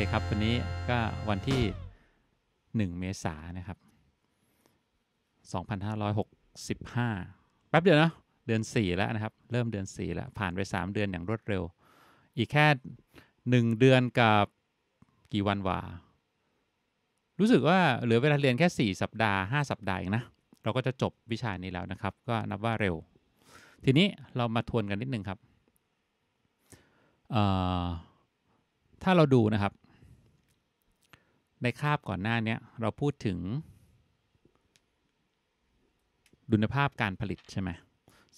เคครับวันนี้ก็วันที่ 1 เมษายนนะครับ 2565 แป๊บเดียวนะเดือน 4 แล้วนะครับ เริ่มเดือน4แล้วผ่านไป 3 เดือนอย่างรวดเร็ว อีกแค่ 1 เดือนกับกี่วันวารู้สึกว่าเหลือเวลาเรียนแค่ 4 สัปดาห์ 5 สัปดาห์เองนะเราก็จะจบวิชานี้แล้วนะครับ ก็นับว่าเร็ว ทีนี้เรามาทวนกันนิดนึงครับถ้าเราดูนะครับในคาบก่อนหน้านี้เราพูดถึง ดุลภาพการผลิตใช่ไหม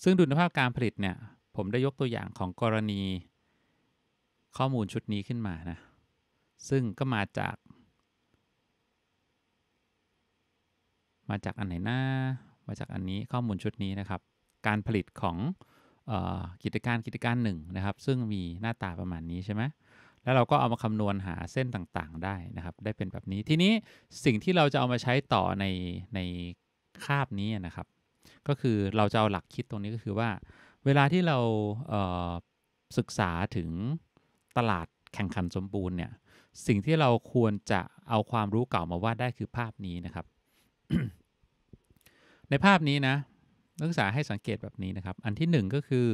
ซึ่งดุลภาพการผลิตเนี่ยผมได้ยกตัวอย่างของกรณีข้อมูลชุดนี้ขึ้นมานะซึ่งก็มาจาก มาจากอันไหนหน้ามาจากอันนี้ข้อมูลชุดนี้นะครับ การผลิตของกิจการกิจการหนึ่งนะครับ ซึ่งมีหน้าตาประมาณนี้ใช่ไหมเแล้วเราก็เอามาคำนวณหาเส้นต่างๆ ได้นะครับได้เป็นแบบนี้ทีนี้สิ่งที่เราจะเอามาใช้ต่อในในคาบนี้นะครับ ก็คือเราจะเอาหลักคิดตรงนี้ก็คือว่าเวลาที่เราเศึกษาถึงตลาดแข่งขันสมบูรณ์เนี่ยสิ่งที่เราควรจะเอาความรู้เก่ามาวาดได้คือภาพนี้นะครับ ในภาพนี้นะนักศึกษาให้สังเกตแบบนี้นะครับ อันที่1ก็คือ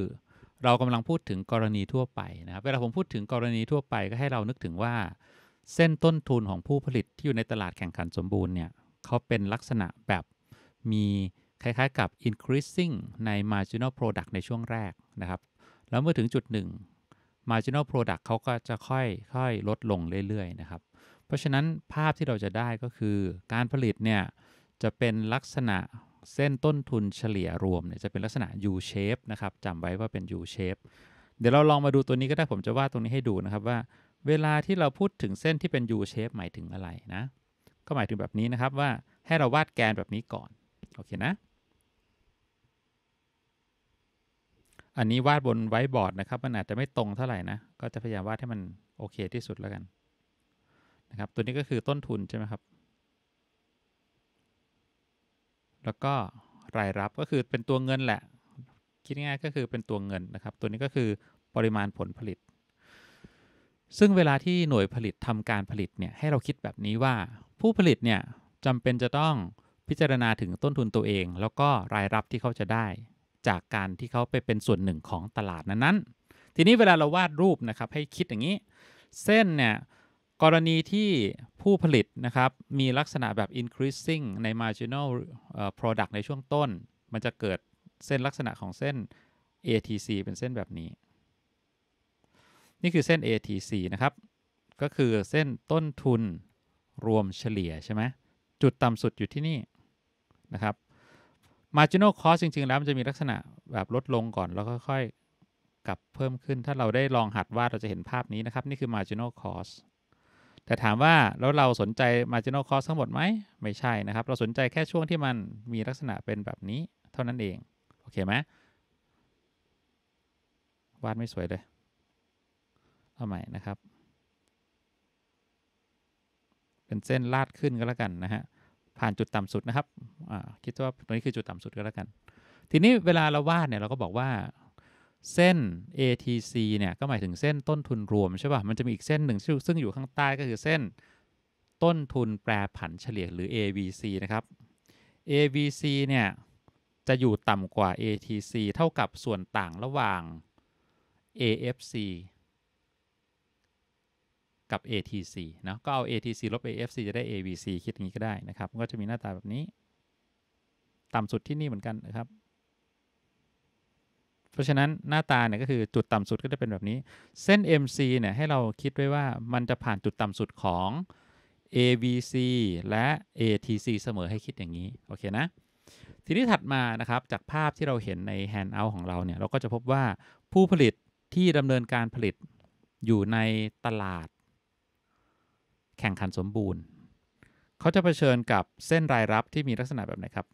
เรากำลังพูดถึงกรณีทั่วไปนะครับ เวลาผมพูดถึงกรณีทั่วไปก็ให้เรานึกถึงว่า เส้นต้นทุนของผู้ผลิตที่อยู่ในตลาดแข่งขันสมบูรณ์เนี่ยเขาเป็นลักษณะแบบมีคล้ายๆกับ increasing ใน marginal product ในช่วงแรกนะครับ แล้วเมื่อถึงจุดหนึ่ง marginal product เขาก็จะค่อยๆลดลงเรื่อยๆนะครับ เพราะฉะนั้นภาพที่เราจะได้ก็คือ การผลิตเนี่ยจะเป็นลักษณะเส้นต้นทุนเฉลี่ยรวมเนี่ยจะเป็นลักษณะ U shape นะครับจำไว้ว่าเป็น U shape เดี๋ยวเราลองมาดูตัวนี้ก็ได้ผมจะวาดตรงนี้ให้ดูนะครับว่าเวลาที่เราพูดถึงเส้นที่เป็น U shape หมายถึงอะไรนะ ก็หมายถึงแบบนี้นะครับว่าให้เราวาดแกนแบบนี้ก่อนโอเคนะ อันนี้วาดบนไวบอร์ด นะครับมันอาจจะไม่ตรงเท่าไหร่นะก็จะพยายามวาดให้มันโอเค ที่สุดแล้วกัน นะครับ ตัวนี้ก็คือต้นทุนใช่ไหมครับแล้วก็รายรับก็คือเป็นตัวเงินแหละคิดง่ายก็คือเป็นตัวเงินนะครับ ตัวนี้ก็คือปริมาณผลผลิต ซึ่งเวลาที่หน่วยผลิตทำการผลิตเนี่ยให้เราคิดแบบนี้ว่า ผู้ผลิตเนี่ยจำเป็นจะต้องพิจารณาถึงต้นทุนตัวเอง แล้วก็รายรับที่เขาจะได้จากการที่เขาไปเป็นส่วนหนึ่งของตลาดนั้นๆ ทีนี้เวลาเราวาดรูปนะครับให้คิดอย่างนี้ เส้นเนี่ยกรณีที่ผู้ผลิตนะครับ มีลักษณะแบบ increasing ใน marginal product ในช่วงต้น มันจะเกิดเส้นลักษณะของเส้น ATC เป็นเส้นแบบนี้ นี่คือเส้น ATC นะครับ ก็คือเส้นต้นทุนรวมเฉลี่ยใช่ไหมจุดต่ำสุดอยู่ที่นี่นะครับ marginal cost จริงๆ แล้วมันจะมีลักษณะแบบลดลงก่อน แล้วค่อยๆกลับเพิ่มขึ้น ถ้าเราได้ลองหัดวาด เราจะเห็นภาพนี้นะครับ นี่คือ marginal cost แต่ถามว่าแล้วเราสนใจ marginal cost ทั้งหมดไหม ไม่ใช่นะครับ เราสนใจแค่ช่วงที่มันมีลักษณะเป็นแบบนี้เท่านั้นเอง โอเคไหมวาดไม่สวยเลย เอาใหม่นะครับ เป็นเส้นลาดขึ้นก็แล้วกันนะฮะผ่านจุดต่ำสุดนะครับ คิดว่าตรงนี้คือจุดต่ำสุดก็แล้วกัน ทีนี้เวลาเราวาดเนี่ยเราก็บอกว่าเส้น ATC เนี่ยก็หมายถึงเส้นต้นทุนรวมใช่ป่ะ มันจะมีอีกเส้นหนึ่งซึ่งอยู่ข้างใต้ก็คือเส้นต้นทุนแปรผันเฉลี่ยหรือ a v c นะครับ a v c เนี่ย จะอยู่ต่ำกว่า ATC เท่ากับส่วนต่างระหว่าง AFC กับ ATC นะก็เอา ATC ลบ AFC จะได้ a v c คิดอย่างนี้ก็ได้นะครับ ก็จะมีหน้าตาแบบนี้ ต่ำสุดที่นี่เหมือนกันนะครับเพราะฉะนั้นหน้าตาเนี่ยก็คือจุดต่ำสุดก็จะเป็นแบบนี้ เส้น MC เนี่ยให้เราคิดไว้ว่ามันจะผ่านจุดต่ำสุดของ ABC และ ATC เสมอให้คิดอย่างนี้ โอเคนะ ทีนี้ถัดมานะครับจากภาพที่เราเห็นใน Handout ของเราเนี่ย เราก็จะพบว่าผู้ผลิตที่ดำเนินการผลิตอยู่ในตลาดแข่งขันสมบูรณ์ เขาจะเผชิญกับเส้นรายรับที่มีลักษณะแบบไหนครับ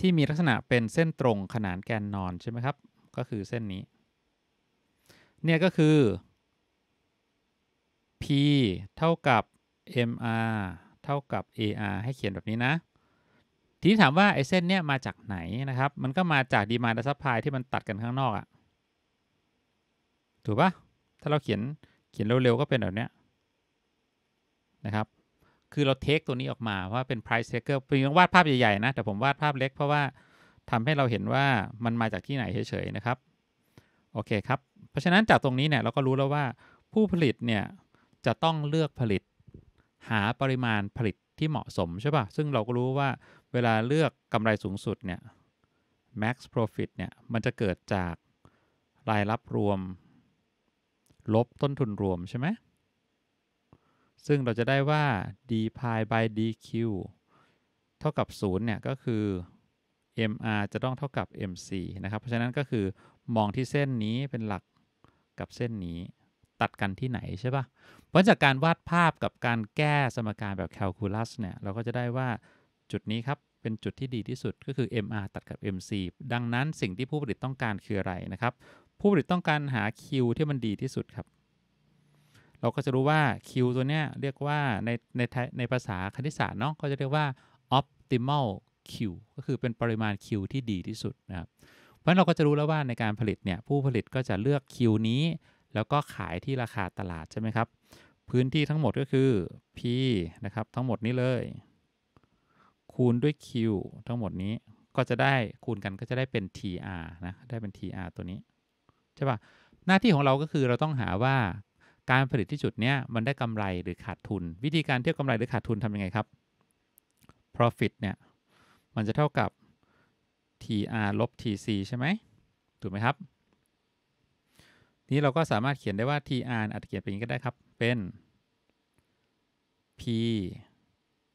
ที่มีลักษณะเป็นเส้นตรงขนานแกนนอนใช่ไหมครับ ก็คือเส้นนี้ เนี่ยก็คือ p เท่ากับ mr เท่ากับ ar ให้เขียนแบบนี้นะ ทีนี้ถามว่า ไอ้เส้นเนี้ยมาจากไหนนะครับ มันก็มาจากดีมาและซัพพลายที่มันตัดกันข้างนอกอะถูกปะ ถ้าเราเขียนเขียนเร็วๆก็เป็นแบบเนี้ยนะครับคือเราเทคตัวนี้ออกมาว่าเป็น price taker เป็นวาดภาพใหญ่ ๆ นะ แต่ผมวาดภาพเล็ก เพราะว่าทำให้เราเห็นว่ามันมาจากที่ไหนเฉยๆนะครับ โอเคครับ เพราะฉะนั้นจากตรงนี้เนี่ยเราก็รู้แล้วว่าผู้ผลิตเนี่ยจะต้องเลือกผลิตหาปริมาณผลิตที่เหมาะสมใช่ป่ะ ซึ่งเราก็รู้ว่าเวลาเลือกกำไรสูงสุดเนี่ย max profit เนี่ยมันจะเกิดจากรายรับรวม ลบต้นทุนรวมใช่ไหมซึ่งเราจะได้ว่า d pi by dq เท่ากับ0เนี่ยก็คือ mr จะต้องเท่ากับ mc นะครับ เพราะฉะนั้นก็คือมองที่เส้นนี้เป็นหลักกับเส้นนี้ตัดกันที่ไหนใช่ปะ่ะเพราะจากการวาดภาพกับการแก้สมการแบบแคลคูลัสเนี่ยเราก็จะได้ว่าจุดนี้ครับเป็นจุดที่ดีที่สุดก็คือ mr ตัดกับ mc ดังนั้นสิ่งที่ผู้ผลิตต้องการคืออะไรนะครับ ผู้ผลิตต้องการหา q ที่มันดีที่สุดครับเราก็จะรู้ว่า Q ตัวเนี้ยเรียกว่าในในในภาษาคณิตศาสตร์เนาะก็จะเรียกว่า optimal Q ก็คือเป็นปริมาณ Q ที่ดีที่สุดนะครับ เพราะนนั้เราก็จะรู้แล้วว่าในการผลิตเนี่ยผู้ผลิตก็จะเลือก Q นี้ แล้วก็ขายที่ราคาตลาดใช่ไหมครับพื้นที่ทั้งหมดก็คือ P นะครับทั้งหมดนี้เลย คูณด้วย Q ทั้งหมดนี้ก็จะได้คูณกันก็จะได้เป็น TR นะได้เป็น TR ตัวนี้ใช่ปะ่ะหน้าที่ของเราก็คือเราต้องหาว่าการผลิตที่จุดนี้มันได้กำไรหรือขาดทุน วิธีการเทียบกำไรหรือขาดทุนทํำยังไงครับ profit เนี่ยมันจะเท่ากับ tr ลบ tc ใช่ไหมถูกไหมครับ นี้เราก็สามารถเขียนได้ว่า tr อาจจะเขียนเป็นอย่างนี้ก็ได้ครับ เป็น p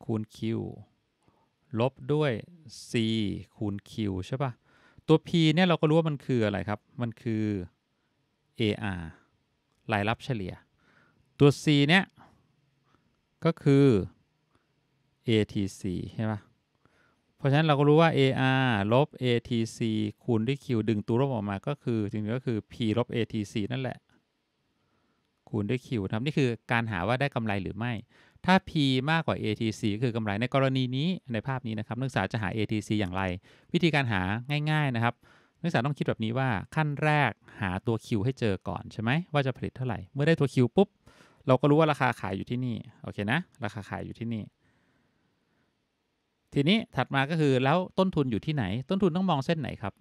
คูณ q ลบด้วย c คูณ q ใช่ปะ่ะตัว p เนี่ยเราก็รู้ว่ามันคืออะไรครับ มันคือ ar รายรับเฉลี่ย ตัว C เนี้ยก็คือ ATC ใช่ปะเพราะฉะนั้นเราก็รู้ว่า AR ลบ ATC คูณด้วย Q ดึงตัวลบออกมาก็คือจริงๆ ก็คือ P ลบ ATC นั่นแหละคูณด้วย Q ทำนี่คือการหาว่าได้กำไรหรือไม่ ถ้า P มากกว่า ATC คือกำไรในกรณีนี้ในภาพนี้นะครับ นักศึกษาจะหา ATC อย่างไร วิธีการหาง่ายๆนะครับนักศึกษาต้องคิดแบบนี้ว่าขั้นแรกหาตัวคิวให้เจอก่อนใช่ไหมว่าจะผลิตเท่าไหร่เมื่อได้ตัวคิวปุ๊บเราก็รู้ว่าราคาขายอยู่ที่นี่โอเคนะ ราคาขายอยู่ที่นี่ทีนี้ถัดมาก็คือแล้วต้นทุนอยู่ที่ไหน ต้นทุนต้องมองเส้นไหนครับ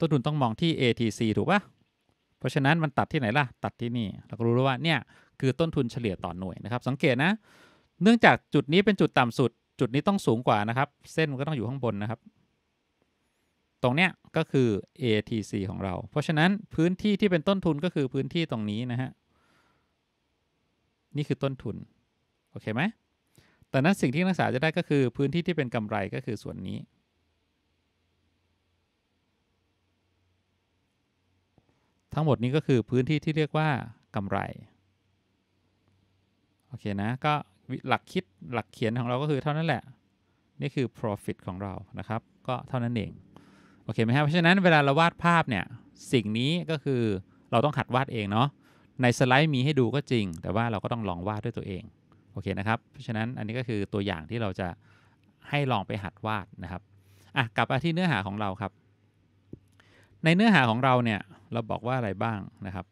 ต้นทุนต้องมองที่ ATC ถูกปะเพราะฉะนั้นมันตัดที่ไหนล่ะตัดที่นี่เราก็รู้แล้วว่าเนี่ยคือต้นทุนเฉลี่ยต่อหน่วยนะครับ สังเกตนะ เนื่องจากจุดนี้เป็นจุดต่ำสุด จุดนี้ต้องสูงกว่านะครับ เส้นมันก็ต้องอยู่ข้างบนนะครับตรงเนี้ยก็คือ ATC ของเรา เพราะฉะนั้นพื้นที่ที่เป็นต้นทุนก็คือพื้นที่ตรงนี้นะฮะ นี่คือต้นทุน โอเคไหมแต่นั้นสิ่งที่นักศึกษาจะได้ก็คือพื้นที่ที่เป็นกำไรก็คือส่วนนี้ ทั้งหมดนี้ก็คือพื้นที่ที่เรียกว่ากำไร โอเคนะ ก็หลักคิดหลักเขียนของเราก็คือเท่านั้นแหละ นี่คือ profit ของเรานะครับ ก็เท่านั้นเองโอเคไหมครับเพราะฉะนั้นเวลาเราวาดภาพเนี่ยสิ่งนี้ก็คือเราต้องหัดวาดเองเนาะในสไลด์มีให้ดูก็จริง แต่ว่าเราก็ต้องลองวาดด้วยตัวเองโอเคนะครับเพราะฉะนั้นอันนี้ก็คือตัวอย่างที่เราจะให้ลองไปหัดวาดนะครับอ่ะกลับมาที่เนื้อหาของเราครับ ในเนื้อหาของเราเนี่ยเราบอกว่าอะไรบ้างนะครับ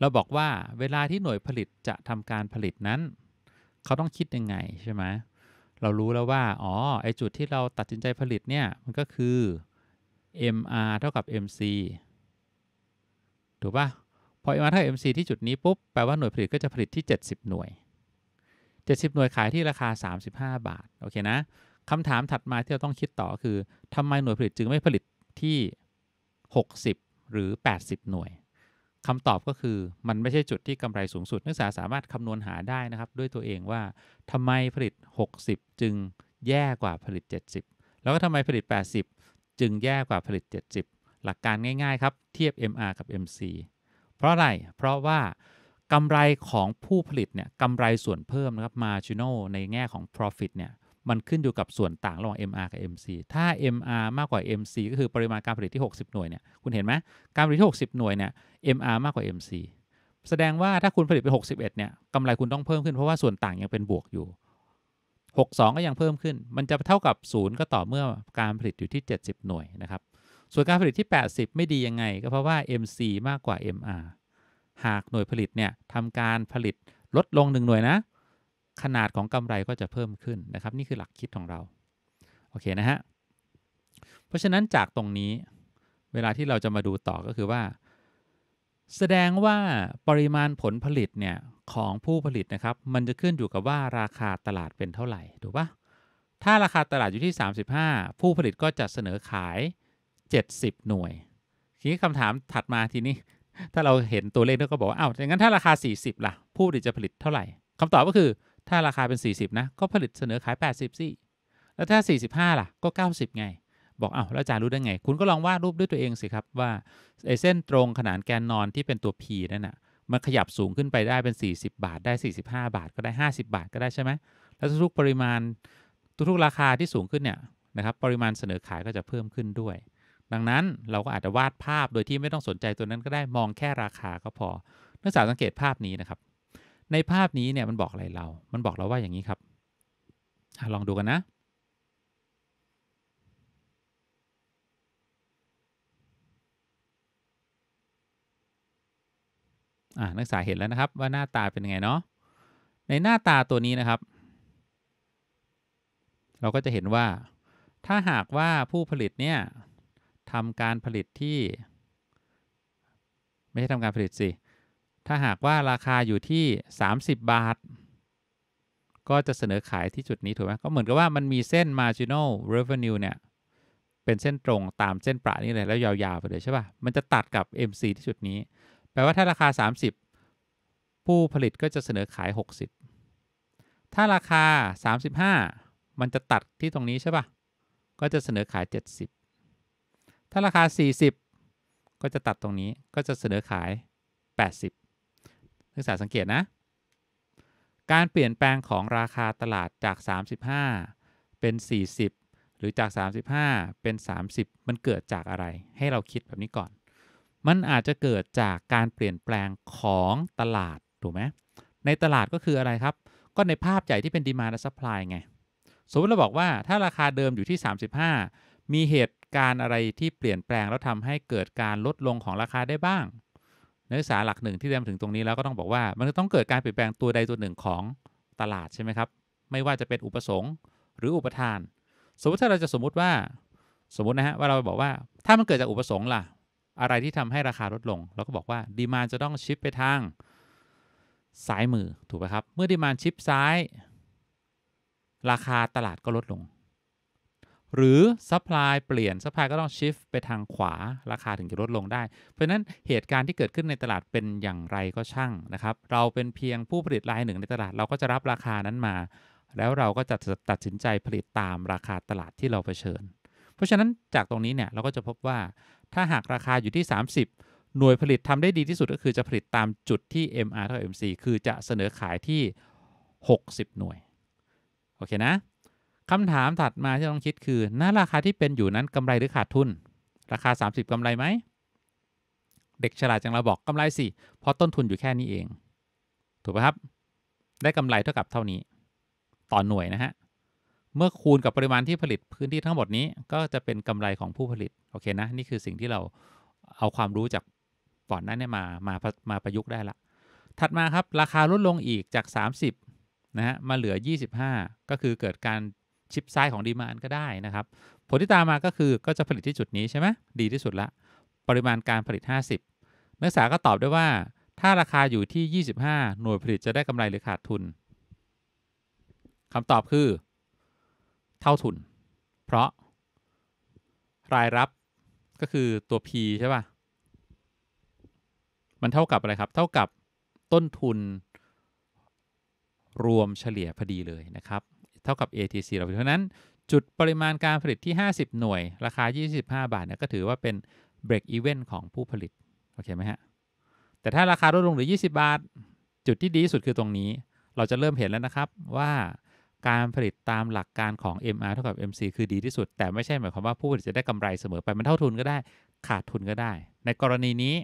เราบอกว่าเวลาที่หน่วยผลิตจะทำการผลิตนั้น เขาต้องคิดยังไงใช่ไหมเเรารู้แล้วว่า อ๋อ ไอจุดที่เราตัดสินใจผลิตเนี่ย มันก็คือ MR เท่ากับ MC ถูกปะพอ MR เท่ากับ MC ที่จุดนี้ปุ๊บ แปลว่าหน่วยผลิตก็จะผลิตที่ 70 หน่วย 70 หน่วยขายที่ราคา 35 บาท โอเคนะ คำถามถัดมาที่เราต้องคิดต่อคือ ทำไมหน่วยผลิตจึงไม่ผลิตที่ 60 หรือ 80 หน่วยคำตอบก็คือมันไม่ใช่จุดที่กำไรสูงสุดนักศึกษาสามารถคำนวณหาได้นะครับ ด้วยตัวเองว่าทำไมผลิต 60 จึงแย่กว่าผลิต 70 แล้วก็ทำไมผลิต 80 จึงแย่กว่าผลิต 70 หลักการง่ายๆครับ เทียบ MR กับ MC เพราะอะไร เพราะว่ากำไรของผู้ผลิต เนี่ยกำไรส่วนเพิ่มนะครับ marginal ในแง่ของ profit เนี่ยมันขึ้นอยู่กับส่วนต่างระหว่าง MR กับ MC ถ้า MR มากกว่า MC ก็คือปริมาณการผลิตที่ 60 หน่วยเนี่ย คุณเห็นไหมการผลิตที่ 60 หน่วยเนี่ย MR มากกว่า MC แสดงว่าถ้าคุณผลิตไป 61 เนี่ย กำไรคุณต้องเพิ่มขึ้น เพราะว่าส่วนต่างยังเป็นบวกอยู่ 62 ก็ยังเพิ่มขึ้น มันจะเท่ากับ 0 ก็ต่อเมื่อการผลิตอยู่ที่ 70 หน่วยนะครับ ส่วนการผลิตที่ 80 ไม่ดียังไง ก็เพราะว่า MC มากกว่า MR หากหน่วยผลิตเนี่ยทำการผลิตลดลง1หน่วยนะขนาดของกำไรก็จะเพิ่มขึ้นนะครับ นี่คือหลักคิดของเราโอเคนะฮะเพราะฉะนั้นจากตรงนี้เวลาที่เราจะมาดูต่อก็คือว่า แสดงว่าปริมาณผลผลิตเนี่ยของผู้ผลิตนะครับ มันจะขึ้นอยู่กับว่าราคาตลาดเป็นเท่าไหร่ถูกปะถ้าราคาตลาดอยู่ที่ 35 ผู้ผลิตก็จะเสนอขาย 70 หน่วยทีนี้คำถามถัดมาทีนี้ถ้าเราเห็นตัวเลขเราก็บอกว่าอ้าวอย่างนั้นถ้าราคา 40ล่ะผู้ผลิตจะผลิตเท่าไหร่คำตอบก็คือถ้าราคาเป็น 40 นะ ก็ผลิตเสนอขาย 80สิแล้วถ้า 45 ล่ะ ก็ 90 ไง บอกเอา้าแล้วจารู้ได้ไง คุณก็ลองวาดรูปด้วยตัวเองสิครับว่าไอเส้นตรงขนานแกนนอนที่เป็นตัว P นั่นนะ่ะ มันขยับสูงขึ้นไปได้เป็น 40 บาท ได้ 45 บาท ก็ได้ 50 บาท ก็ได้ใช่ไหม แล้วทุกๆปริมาณ ทุกๆราคาที่สูงขึ้นเนี่ยนะครับ ปริมาณเสนอขายก็จะเพิ่มขึ้นด้วย ดังนั้นเราก็อาจจะวาดภาพโดยที่ไม่ต้องสนใจตัวนั้นก็ได้ มองแค่ราคาก็พอ นักศึกษาสังเกตภาพนี้นะครับในภาพนี้เนี่ยมันบอกอะไรเรา มันบอกเราว่าอย่างนี้ครับอลองดูกันนะ อ่านักศึกษาเห็นแล้วนะครับว่าหน้าตาเป็นไงเนาะ ในหน้าตาตัวนี้นะครับ เราก็จะเห็นว่าถ้าหากว่าผู้ผลิตเนี่ยทำการผลิตที่ ไม่ใช่ทำการผลิตสิเถ้าหากว่าราคาอยู่ที่30บาทก็จะเสนอขายที่จุดนี้ถูกไหมก็เหมือนกับว่ามันมีเส้น marginal revenue เนี่ยเป็นเส้นตรงตามเส้นประนี่เลยแล้วยาวๆไปเลยใช่ปะ่ะมันจะตัดกับ MC ที่จุดนี้ แปลว่าถ้าราคา 30 ผู้ผลิตก็จะเสนอขาย 60 ถ้าราคา 35 มันจะตัดที่ตรงนี้ใช่ปะ่ะก็จะเสนอขาย 70 ถ้าราคา 40 ก็จะตัดตรงนี้ก็จะเสนอขาย 80ศึกษาสังเกตนะ การเปลี่ยนแปลงของราคาตลาดจาก 35 เป็น 40 หรือจาก 35 เป็น 30 มันเกิดจากอะไร ให้เราคิดแบบนี้ก่อน มันอาจจะเกิดจากการเปลี่ยนแปลงของตลาดถูกไหมในตลาดก็คืออะไรครับก็ในภาพใหญ่ที่เป็นดีมาและซัพพลายไงสมมติเราบอกว่าถ้าราคาเดิมอยู่ที่ 35 มีเหตุการณ์อะไรที่เปลี่ยนแปลงแล้วทำให้เกิดการลดลงของราคาได้บ้างนักศึกษาหลักหนึ่งที่เรียนถึง ตรงนี้แล้วก็ต้องบอกว่ามันต้อง เกิด การเปลี่ยนแปลงตัวใดตัวหนึ่งของตลาด ใช่ไหมครับ ไม่ว่าจะเป็นอุปสงค์หรืออุปทาน สมมติถ้าเราจะสมมุติว่าสมมตินะฮะว่าเราบอกว่าถ้ามันเกิดจากอุปสงค์ล่ะอะไรที่ทำให้ราคาลดลงเราก็บอกว่าดีมานจะต้องชิปไปทางซ้ายมือถูกไหมครับเมื่อดีมานชิปซ้าย ราคาตลาดก็ลดลงหรือ s ั p p l y เปลี่ยน s ั p p l y ก็ต้องชิฟไปทางขวาราคาถึงจะลดลงได้เพราะนั้นเหตุการณ์ที่เกิดขึ้นในตลาดเป็นอย่างไรก็ช่างนะครับ เราเป็นเพียงผู้ผลิตรายหนึ่ง ในตลาด เราก็จะรับราคานั้นมา แล้วเราก็จะตัดสินใจผลิตตามราคาตลาดที่เราเผชิญ เพราะฉะนั้นจากตรงนี้เนี่ยเราก็จะพบว่าถ้าหากราคาอยู่ที่ 30 หน่วยผลิตทำได้ดีที่สุดก็คือจะผลิตตามจุดที่ MR เท่า MC คือจะเสนอขายที่ 60 หน่วยโอเคนะคำถามถัดมาที่ต้องคิดคือณราคาที่เป็นอยู่นั้นกำไรหรือขาดทุน ราคา 30 กำไรไหมเด็กฉลาดจังเราบอกกำไรสิเพราะต้นทุนอยู่แค่นี้เองถูกไหมครับได้กำไรเท่ากับเท่านี้ ต่อหน่วยนะฮะเมื่อคูณกับปริมาณที่ผลิตพื้นที่ทั้งหมดนี้ ก็จะเป็นกำไรของผู้ผลิตโอเคนะนี่คือสิ่งที่เราเอาความรู้จากก่อนหน้านี้มามามาประยุกต์ได้ละ ถัดมาครับราคาลดลงอีกจาก 30นะฮะมาเหลือ 25 ก็คือเกิดการชิปไซส์ของดีมานก็ได้นะครับ ผลที่ตามมาก็คือก็จะผลิตที่จุดนี้ใช่ไหมดีที่สุดละ ปริมาณการผลิต 50 นักศึกษาก็ตอบได้ว่า ถ้าราคาอยู่ที่ 25 หน่วยผลิตจะได้กำไรหรือขาดทุนคำตอบคือ เท่าทุน เพราะ รายรับก็คือตัว P ใช่ป่ะมันเท่ากับอะไรครับ เท่ากับต้นทุน รวมเฉลี่ยพอดีเลยนะครับเท่ากับ ATC เราเพราะนั้น จุดปริมาณการผลิตที่ 50 หน่วย ราคา 25 บาทเนี่ยก็ถือว่าเป็น break even ของผู้ผลิตโอเคไหมฮะแต่ถ้าราคาลดลงเหลือ 20 บาท จุดที่ดีสุดคือตรงนี้ เราจะเริ่มเห็นแล้วนะครับว่าการผลิตตามหลักการของ MR เท่ากับ MC คือดีที่สุด แต่ไม่ใช่หมายความว่าผู้ผลิตจะได้กำไรเสมอไปมันเท่าทุนก็ได้ขาดทุนก็ได้ ในกรณีนี้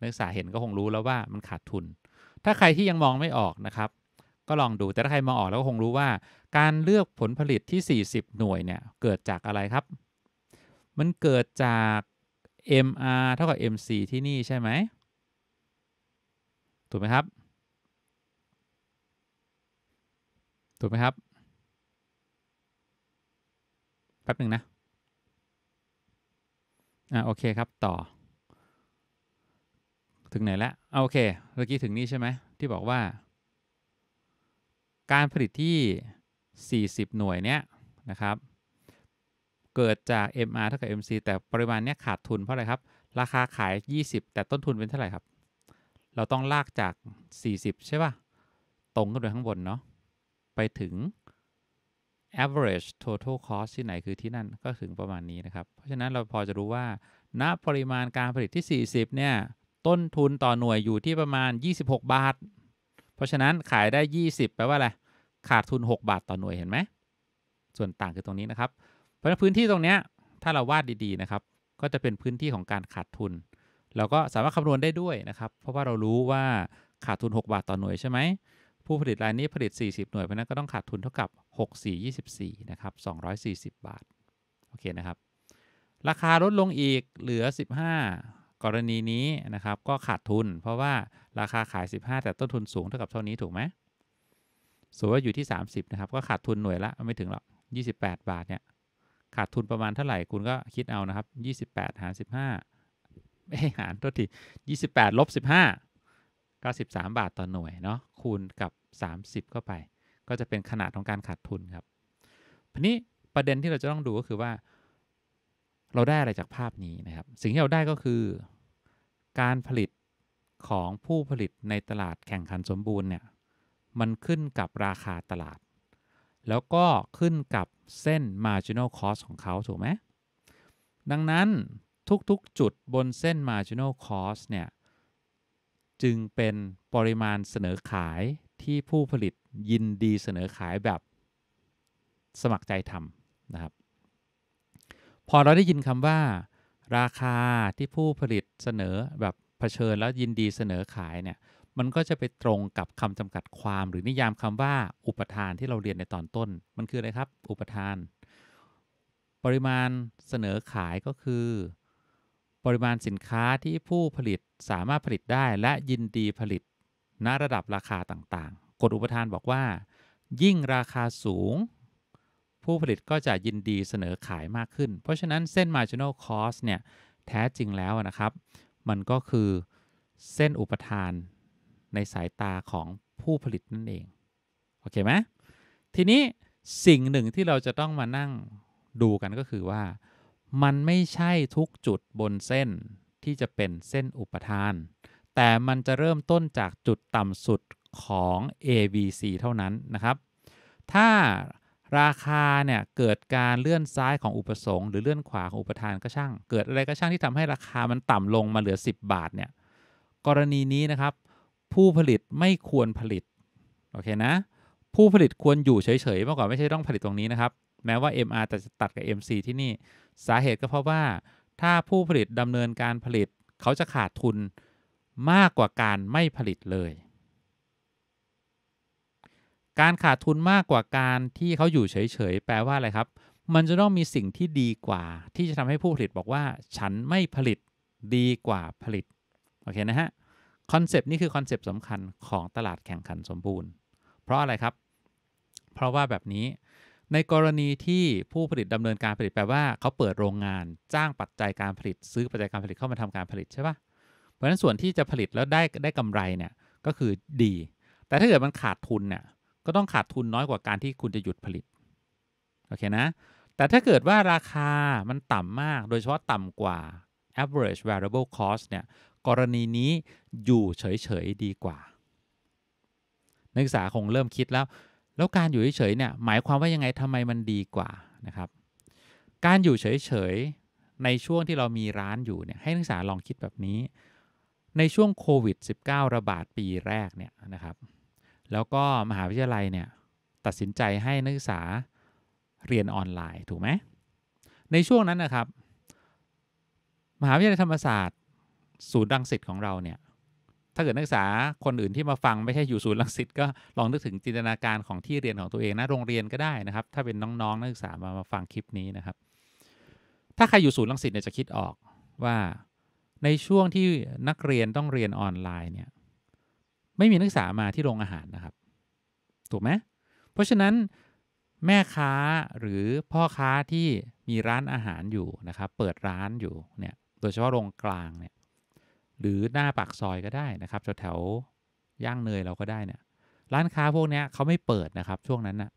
นักศึกษาเห็นก็คงรู้แล้วว่ามันขาดทุน ถ้าใครที่ยังมองไม่ออกนะครับก็ลองดูแต่ถ้าใครมองออกแล้วก็คงรู้ว่าการเลือกผลผลิตที่ 40 หน่วยเนี่ย เกิดจากอะไรครับ มันเกิดจาก MR เท่ากับ MC ที่นี่ใช่ไหมถูกไหมครับ ถูกไหมครับแป๊บหนึ่งนะอ่าโอเคครับต่อ ถึงไหนแล้ว โอเคเมื่อกี้ถึงนี่ใช่ไหมที่บอกว่าการผลิตที่ 40 หน่วยเนี้ยนะครับ เกิดจาก MR เท่ากับ MC แต่ปริมาณเนี้ยขาดทุนเพราะอะไรครับ ราคาขาย 20 แต่ต้นทุนเป็นเท่าไหร่ครับ เราต้องลากจาก 40 ใช่ป่ะ ตรงกันไปข้างบนเนาะ ไปถึง average total cost ที่ไหนคือที่นั่น ก็ถึงประมาณนี้นะครับ เพราะฉะนั้นเราพอจะรู้ว่า ณ ปริมาณการผลิตที่ 40 เนี่ย ต้นทุนต่อหน่วยอยู่ที่ประมาณ 26 บาทเพราะฉะนั้นขายได้ 20 แปลว่าอะไร ขาดทุน 6 บาทต่อหน่วย เห็นไหม ส่วนต่างคือตรงนี้นะครับ เพราะฉะนั้นพื้นที่ตรงนี้ถ้าเราวาดดีๆนะครับ ก็จะเป็นพื้นที่ของการขาดทุน เราก็สามารถคำนวณได้ด้วยนะครับ เพราะว่าเรารู้ว่าขาดทุน 6 บาทต่อหน่วยใช่ไหมผู้ผลิตรายนี้ผลิต 40 หน่วย เพราะนั้นก็ต้องขาดทุนเท่ากับ6 4 24 นะครับ 240 บาท โอเคนะครับ ราคาลดลงอีก เหลือ 15กรณีนี้นะครับก็ขาดทุนเพราะว่าราคาขาย 15 แต่ต้นทุนสูงเท่ากับเท่านี้ถูกไหมสมมติว่าอยู่ที่ 30นะครับก็ขาดทุนหน่วยละไม่ถึงหรอก28 บาทเนี่ยขาดทุนประมาณเท่าไหร่คุณก็คิดเอานะครับ 28 หาร15ไม่หารตทวที่28ลบ15 93 บาทต่อหน่วยเนาะคูณกับ 30เข้าไป ก็จะเป็นขนาดของการขาดทุนครับทีนี้ประเด็นที่เราจะต้องดูก็คือว่าเราได้อะไรจากภาพนี้นะครับ สิ่งที่เราได้ก็คือ การผลิตของผู้ผลิตในตลาดแข่งขันสมบูรณ์เนี่ยมันขึ้นกับราคาตลาด แล้วก็ขึ้นกับเส้น marginal cost ของเขาถูกไหมดังนั้นทุกๆจุดบนเส้น marginal cost เนี่ย จึงเป็นปริมาณเสนอขายที่ผู้ผลิตยินดีเสนอขายแบบสมัครใจทำนะครับพอเราได้ยินคำว่าราคาที่ผู้ผลิตเสนอแบบเผชิญแล้วยินดีเสนอขายเนี่ยมันก็จะไปตรงกับคำจำกัดความหรือนิยามคำว่าอุปทานที่เราเรียนในตอนต้น มันคืออะไรครับ อุปทาน ปริมาณเสนอขายก็คือ ปริมาณสินค้าที่ผู้ผลิตสามารถผลิตได้ และยินดีผลิตณระดับราคาต่างๆ กฎอุปทานบอกว่า ยิ่งราคาสูงผู้ผลิตก็จะยินดีเสนอขายมากขึ้น เพราะฉะนั้นเส้น marginal cost เนี่ย แท้จริงแล้วนะครับ มันก็คือเส้นอุปทานในสายตาของผู้ผลิตนั่นเอง โอเคไหมทีนี้สิ่งหนึ่งที่เราจะต้องมานั่งดูกันก็คือว่ามันไม่ใช่ทุกจุดบนเส้นที่จะเป็นเส้นอุปทาน แต่มันจะเริ่มต้นจากจุดต่ำสุดของ ABC เท่านั้นนะครับ ถ้าราคาเนี่ยเกิดการเลื่อนซ้ายของอุปสงค์หรือเลื่อนขวาของอุปทานก็ช่าง เกิดอะไรก็ช่างที่ทำให้ราคามันต่ำลงมาเหลือ 10 บาทเนี่ยกรณีนี้นะครับ ผู้ผลิตไม่ควรผลิตโอเคนะผู้ผลิตควรอยู่เฉยๆมากกว่าไม่ใช่ต้องผลิตตรงนี้นะครับ แม้ว่า MR จะตัดกับ MC ที่นี่สาเหตุก็เพราะว่า ถ้าผู้ผลิตดำเนินการผลิต เขาจะขาดทุนมากกว่าการไม่ผลิตเลยการขาดทุนมากกว่าการที่เขาอยู่เฉย ๆ แปลว่าอะไรครับ มันจะต้องมีสิ่งที่ดีกว่าที่จะทำให้ผู้ผลิตบอกว่า ฉันไม่ผลิตดีกว่าผลิต โอเคนะฮะ คอนเซปต์นี่คือคอนเซปต์สำคัญของตลาดแข่งขันสมบูรณ์ เพราะอะไรครับ เพราะว่าแบบนี้ในกรณีที่ผู้ผลิตดำเนินการผลิตแปลว่าเขาเปิดโรงงานจ้างปัจจัยการผลิต ซื้อปัจจัยการผลิตเข้ามาทำการผลิตใช่ปะเพราะฉะนั้นส่วนที่จะผลิตแล้วได้ได้กำไรเนี่ยก็คือดี แต่ถ้าเกิดมันขาดทุนเนี่ยก็ต้องขาดทุนน้อยกว่าการที่คุณจะหยุดผลิต โอเคนะ แต่ถ้าเกิดว่าราคามันต่ำมากโดยเฉพาะต่ำกว่า average variable cost เนี่ย กรณีนี้อยู่เฉย ๆ ดีกว่า นักศึกษาคงเริ่มคิดแล้ว แล้วการอยู่เฉย ๆ เนี่ย หมายความว่ายังไงทำไมมันดีกว่า นะครับ การอยู่เฉย ๆ ในช่วงที่เรามีร้านอยู่ เนี่ย ให้นักศึกษาลองคิดแบบนี้ ในช่วงโควิด -19 ระบาดปีแรก เนี่ย นะครับแล้วก็มหาวิทยาลัยเนี่ย ตัดสินใจให้นักศึกษาเรียนออนไลน์ถูกไหมในช่วงนั้นนะครับ มหาวิทยาลัยธรรมศาสตร์ศูนย์รังสิตของเราเนี่ย ถ้าเกิดนักศึกษาคนอื่นที่มาฟัง ไม่ใช่อยู่ศูนย์รังสิตก็ลองนึกถึงจินตนาการของที่เรียนของตัวเองนะโรงเรียนก็ได้นะครับ ถ้าเป็นน้องๆ นักศึกษามามาฟังคลิปนี้นะครับ ถ้าใครอยู่ศูนย์รังสิตเนี่ยจะคิดออกว่าในช่วงที่นักเรียนต้องเรียนออนไลน์เนี่ยไม่มีนักศึกษามาที่โรงอาหารนะครับ ถูกไหมเพราะฉะนั้นแม่ค้าหรือพ่อค้าที่มีร้านอาหารอยู่นะครับ เปิดร้านอยู่เนี่ยโดยเฉพาะโรงกลางเนี่ย หรือหน้าปากซอยก็ได้นะครับ แถวย่างเนยเราก็ได้เนี่ย ร้านค้าพวกนี้เขาไม่เปิดนะครับช่วงนั้นนะ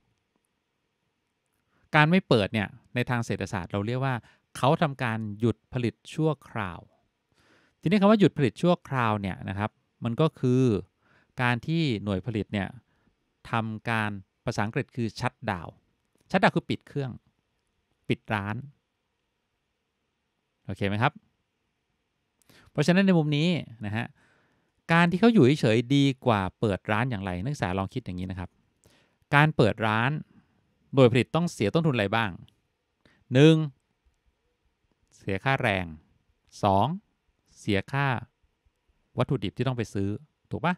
การไม่เปิดเนี่ย ในทางเศรษฐศาสตร์เราเรียกว่าเขาทำการหยุดผลิตชั่วคราว ทีนี้คำว่าหยุดผลิตชั่วคราวเนี่ยนะครับ มันก็คือการที่หน่วยผลิตเนี่ยทำการภาษาอังกฤษคือชัดดาว ชัดดาวคือปิดเครื่อง ปิดร้าน โอเคไหมครับ เพราะฉะนั้นในมุมนี้นะฮะ การที่เขาอยู่เฉยๆดีกว่าเปิดร้านอย่างไร นักศึกษาลองคิดอย่างนี้นะครับ การเปิดร้านโดยผลิตต้องเสียต้นทุนอะไรบ้าง 1. เสียค่าแรง 2. เสียค่าวัตถุดิบที่ต้องไปซื้อ ถูกปะ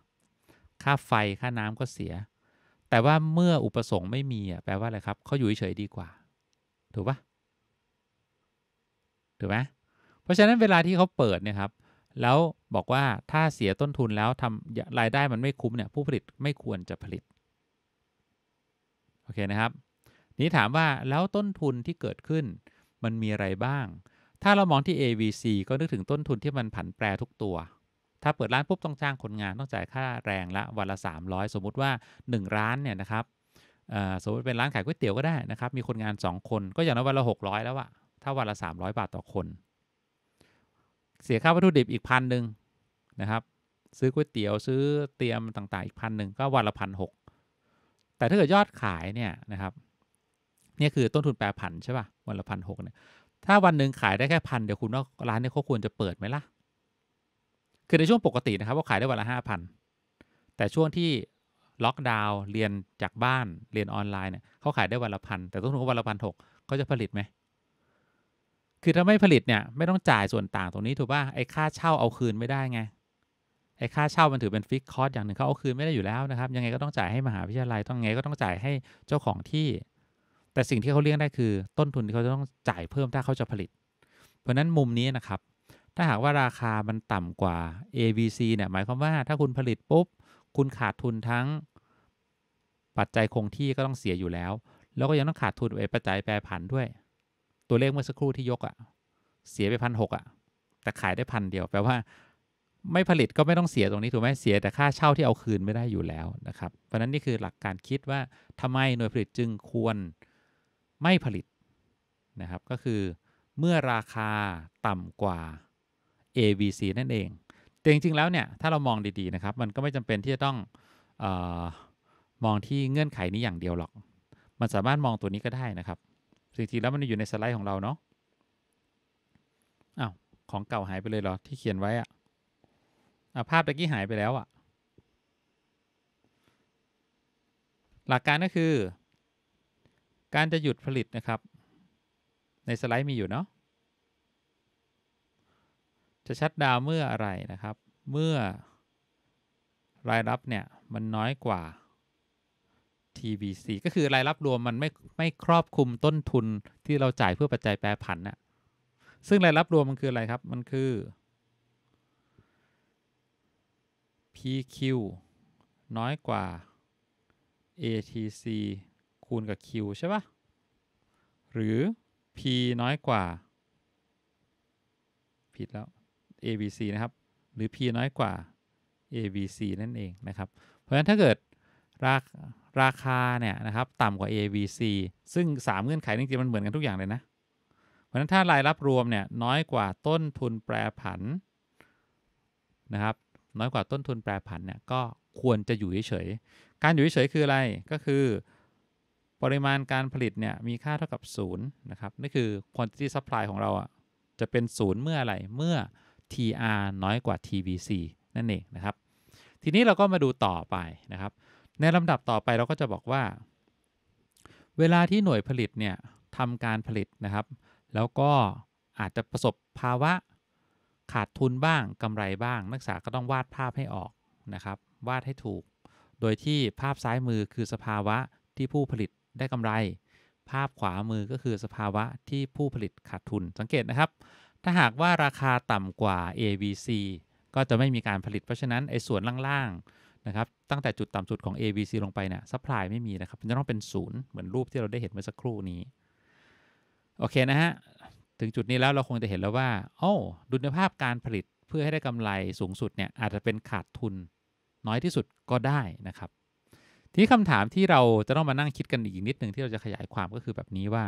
ค่าไฟค่าน้ำก็เสีย แต่ว่าเมื่ออุปสงค์ไม่มีอ่ะแปลว่าอะไรครับ เขาอยู่เฉยดีกว่า ถูกปะถูกไหมเพราะฉะนั้นเวลาที่เขาเปิดเนี่ยครับ แล้วบอกว่าถ้าเสียต้นทุนแล้วทำรายได้มันไม่คุ้มเนี่ยผู้ผลิตไม่ควรจะผลิต โอเคนะครับ นี้ถามว่าแล้วต้นทุนที่เกิดขึ้นมันมีอะไรบ้าง ถ้าเรามองที่ a b c ก็นึกถึงต้นทุนที่มันผันแปรทุกตัวถ้าเปิดร้านปุ๊บต้องจ้างคนงานต้องจ่ายค่าแรงละวันละ300 สมมุติว่า 1 ร้านเนี่ยนะครับสมมติเป็นร้านขายก๋วยเตี๋ยวก็ได้นะครับมีคนงาน2คนก็อย่างน้อยวันละ600แล้วอะถ้าวันละ 300 บาทต่อคน เสียค่าวัตถุดิบอีกพันหนึ่งนะครับซื้อก๋วยเตี๋ยวซื้อเตรียมต่างๆอีกพันหนึ่งก็วันละพันหกแต่ถ้าเกิดยอดขายเนี่ยนะครับนี่คือต้นทุนแปรผันใช่ป่ะวันละพันหกเนี่ยถ้าวันหนึ่งขายได้แค่พันเดี๋ยวคุณว่าร้านนี้เขาควรจะเปิดไหมล่ะคือในช่วงปกตินะครับว่าขายได้วันละห้าพันแต่ช่วงที่ล็อกดาวน์เรียนจากบ้านเรียนออนไลน์เนี่ยเขาขายได้วันละพันแต่ต้องถูกวันละพันหกเขาจะผลิตไหมคือถ้าไม่ผลิตเนี่ยไม่ต้องจ่ายส่วนต่างตรงนี้ถูกป่ะไอ้ค่าเช่าเอาคืนไม่ได้ไงไอ้ค่าเช่ามันถือเป็นฟิกคอสอย่างหนึ่งเขาเอาคืนไม่ได้อยู่แล้วนะครับ ยังไงก็ต้องจ่ายให้มหาวิทยาลัยต้องไงก็ต้องจ่ายให้เจ้าของที่ แต่สิ่งที่เขาเลี่ยงได้คือต้นทุนที่เขาจะต้องจ่ายเพิ่มถ้าเขาจะผลิต เพราะนั้นมุมนี้นะครับถ้าหากว่าราคามันต่ำกว่า ABC เนี่ยหมายความว่าถ้าคุณผลิตปุ๊บ คุณขาดทุนทั้ง ปัจจัยคงที่ก็ต้องเสียอยู่แล้ว แล้วก็ยังต้องขาดทุนไปปัจจัยแปรผันด้วย ตัวเลขเมื่อสักครู่ที่ยกอะ่ะเสียไปพันหกอ่ะ แต่ขายได้พันเดียวแปลว่าไม่ผลิตก็ไม่ต้องเสียตรงนี้ถูกไหมเสียแต่ค่าเช่าที่เอาคืนไม่ได้อยู่แล้วนะครับเพราะนั้นนี่คือหลักการคิดว่าทำไมหน่วยผลิตจึงควรไม่ผลิตนะครับ ก็คือเมื่อราคาต่ำกว่า A B C นั่นเองแต่จริง ๆ แล้วเนี่ย ถ้าเรามองดีๆนะครับ มันก็ไม่จำเป็นที่จะต้องออมองที่เงื่อนไขนี้อย่างเดียวหรอก มันสามารถมองตัวนี้ก็ได้นะครับจริงๆแล้วมันอยู่ในสไลด์ของเราเนาะอา้าวของเก่าหายไปเลยเหรอที่เขียนไว้อะอะภาพตะกี้หายไปแล้วอะหลักการก็คือ การจะหยุดผลิตนะครับ ในสไลด์มีอยู่เนาะจะชัดดาวเมื่ออะไรนะครับ เมื่อรายรับเนี่ยมันน้อยกว่า TBC ก็คือรายรับรวมมันไม่ไม่ครอบคลุมต้นทุนที่เราจ่ายเพื่อปัจจัยแปรผันน่ะ ซึ่งรายรับรวมมันคืออะไรครับ มันคือ PQ น้อยกว่า ATC คูณกับ Q ใช่ปะหรือ P น้อยกว่า ผิดแล้ว ABC นะครับ หรือ P น้อยกว่า ABC นั่นเองนะครับ เพราะฉะนั้นถ้าเกิดราราคาเนี่ยนะครับต่ำกว่า ABC ซึ่ง3เงื่อนไขจริงๆมันเหมือนกันทุกอย่าง เลยนะ เพราะฉะนั้นถ้ารายรับรวมเนี่ยน้อยกว่าต้นทุนแปรผันนะครับ น้อยกว่าต้นทุนแปรผันเนี่ยก็ควรจะอยู่เฉยๆการอยู่เฉยๆคืออะไร ก็คือ ปริมาณการผลิตเนี่ย มีค่าเท่ากับ0นะครับนี่คือ quantity supply ของเราอ่ะจะเป็น0เมื่ออไรเมื่อ TR น้อยกว่า t b c นั่นเองนะครับ ทีนี้เราก็มาดูต่อไปนะครับ ในลำดับต่อไปเราก็จะบอกว่า เวลาที่หน่วยผลิตเนี่ยทำการผลิตนะครับ แล้วก็อาจจะประสบภาวะขาดทุนบ้างกำไรบ้างนักศึกษาก็ต้องวาดภาพให้ออกนะครับ วาดให้ถูก โดยที่ภาพซ้ายมือคือสภาวะที่ผู้ผลิตได้กำไร ภาพขวามือก็คือสภาวะที่ผู้ผลิตขาดทุนสังเกตนะครับถ้าหากว่าราคาต่ำกว่า ABC ก็จะไม่มีการผลิต เพราะฉะนั้นไอ้ส่วนล่างๆ นะครับ ตั้งแต่จุดต่ำสุดของ ABC ลงไปเนี่ย ซัพพลายไม่มีนะครับมันจะต้องเป็นศูนย์ เหมือนรูปที่เราได้เห็นเมื่อสักครู่นี้ โอเคนะฮะ ถึงจุดนี้แล้วเราคงจะเห็นแล้วว่า โอ้ดุลยภาพการผลิตเพื่อให้ได้กำไรสูงสุดเนี่ย อาจจะเป็นขาดทุนน้อยที่สุดก็ได้นะครับ ที่คำถามที่เราจะต้องมานั่งคิดกันอีกนิดหนึ่งที่เราจะขยายความก็คือแบบนี้ว่า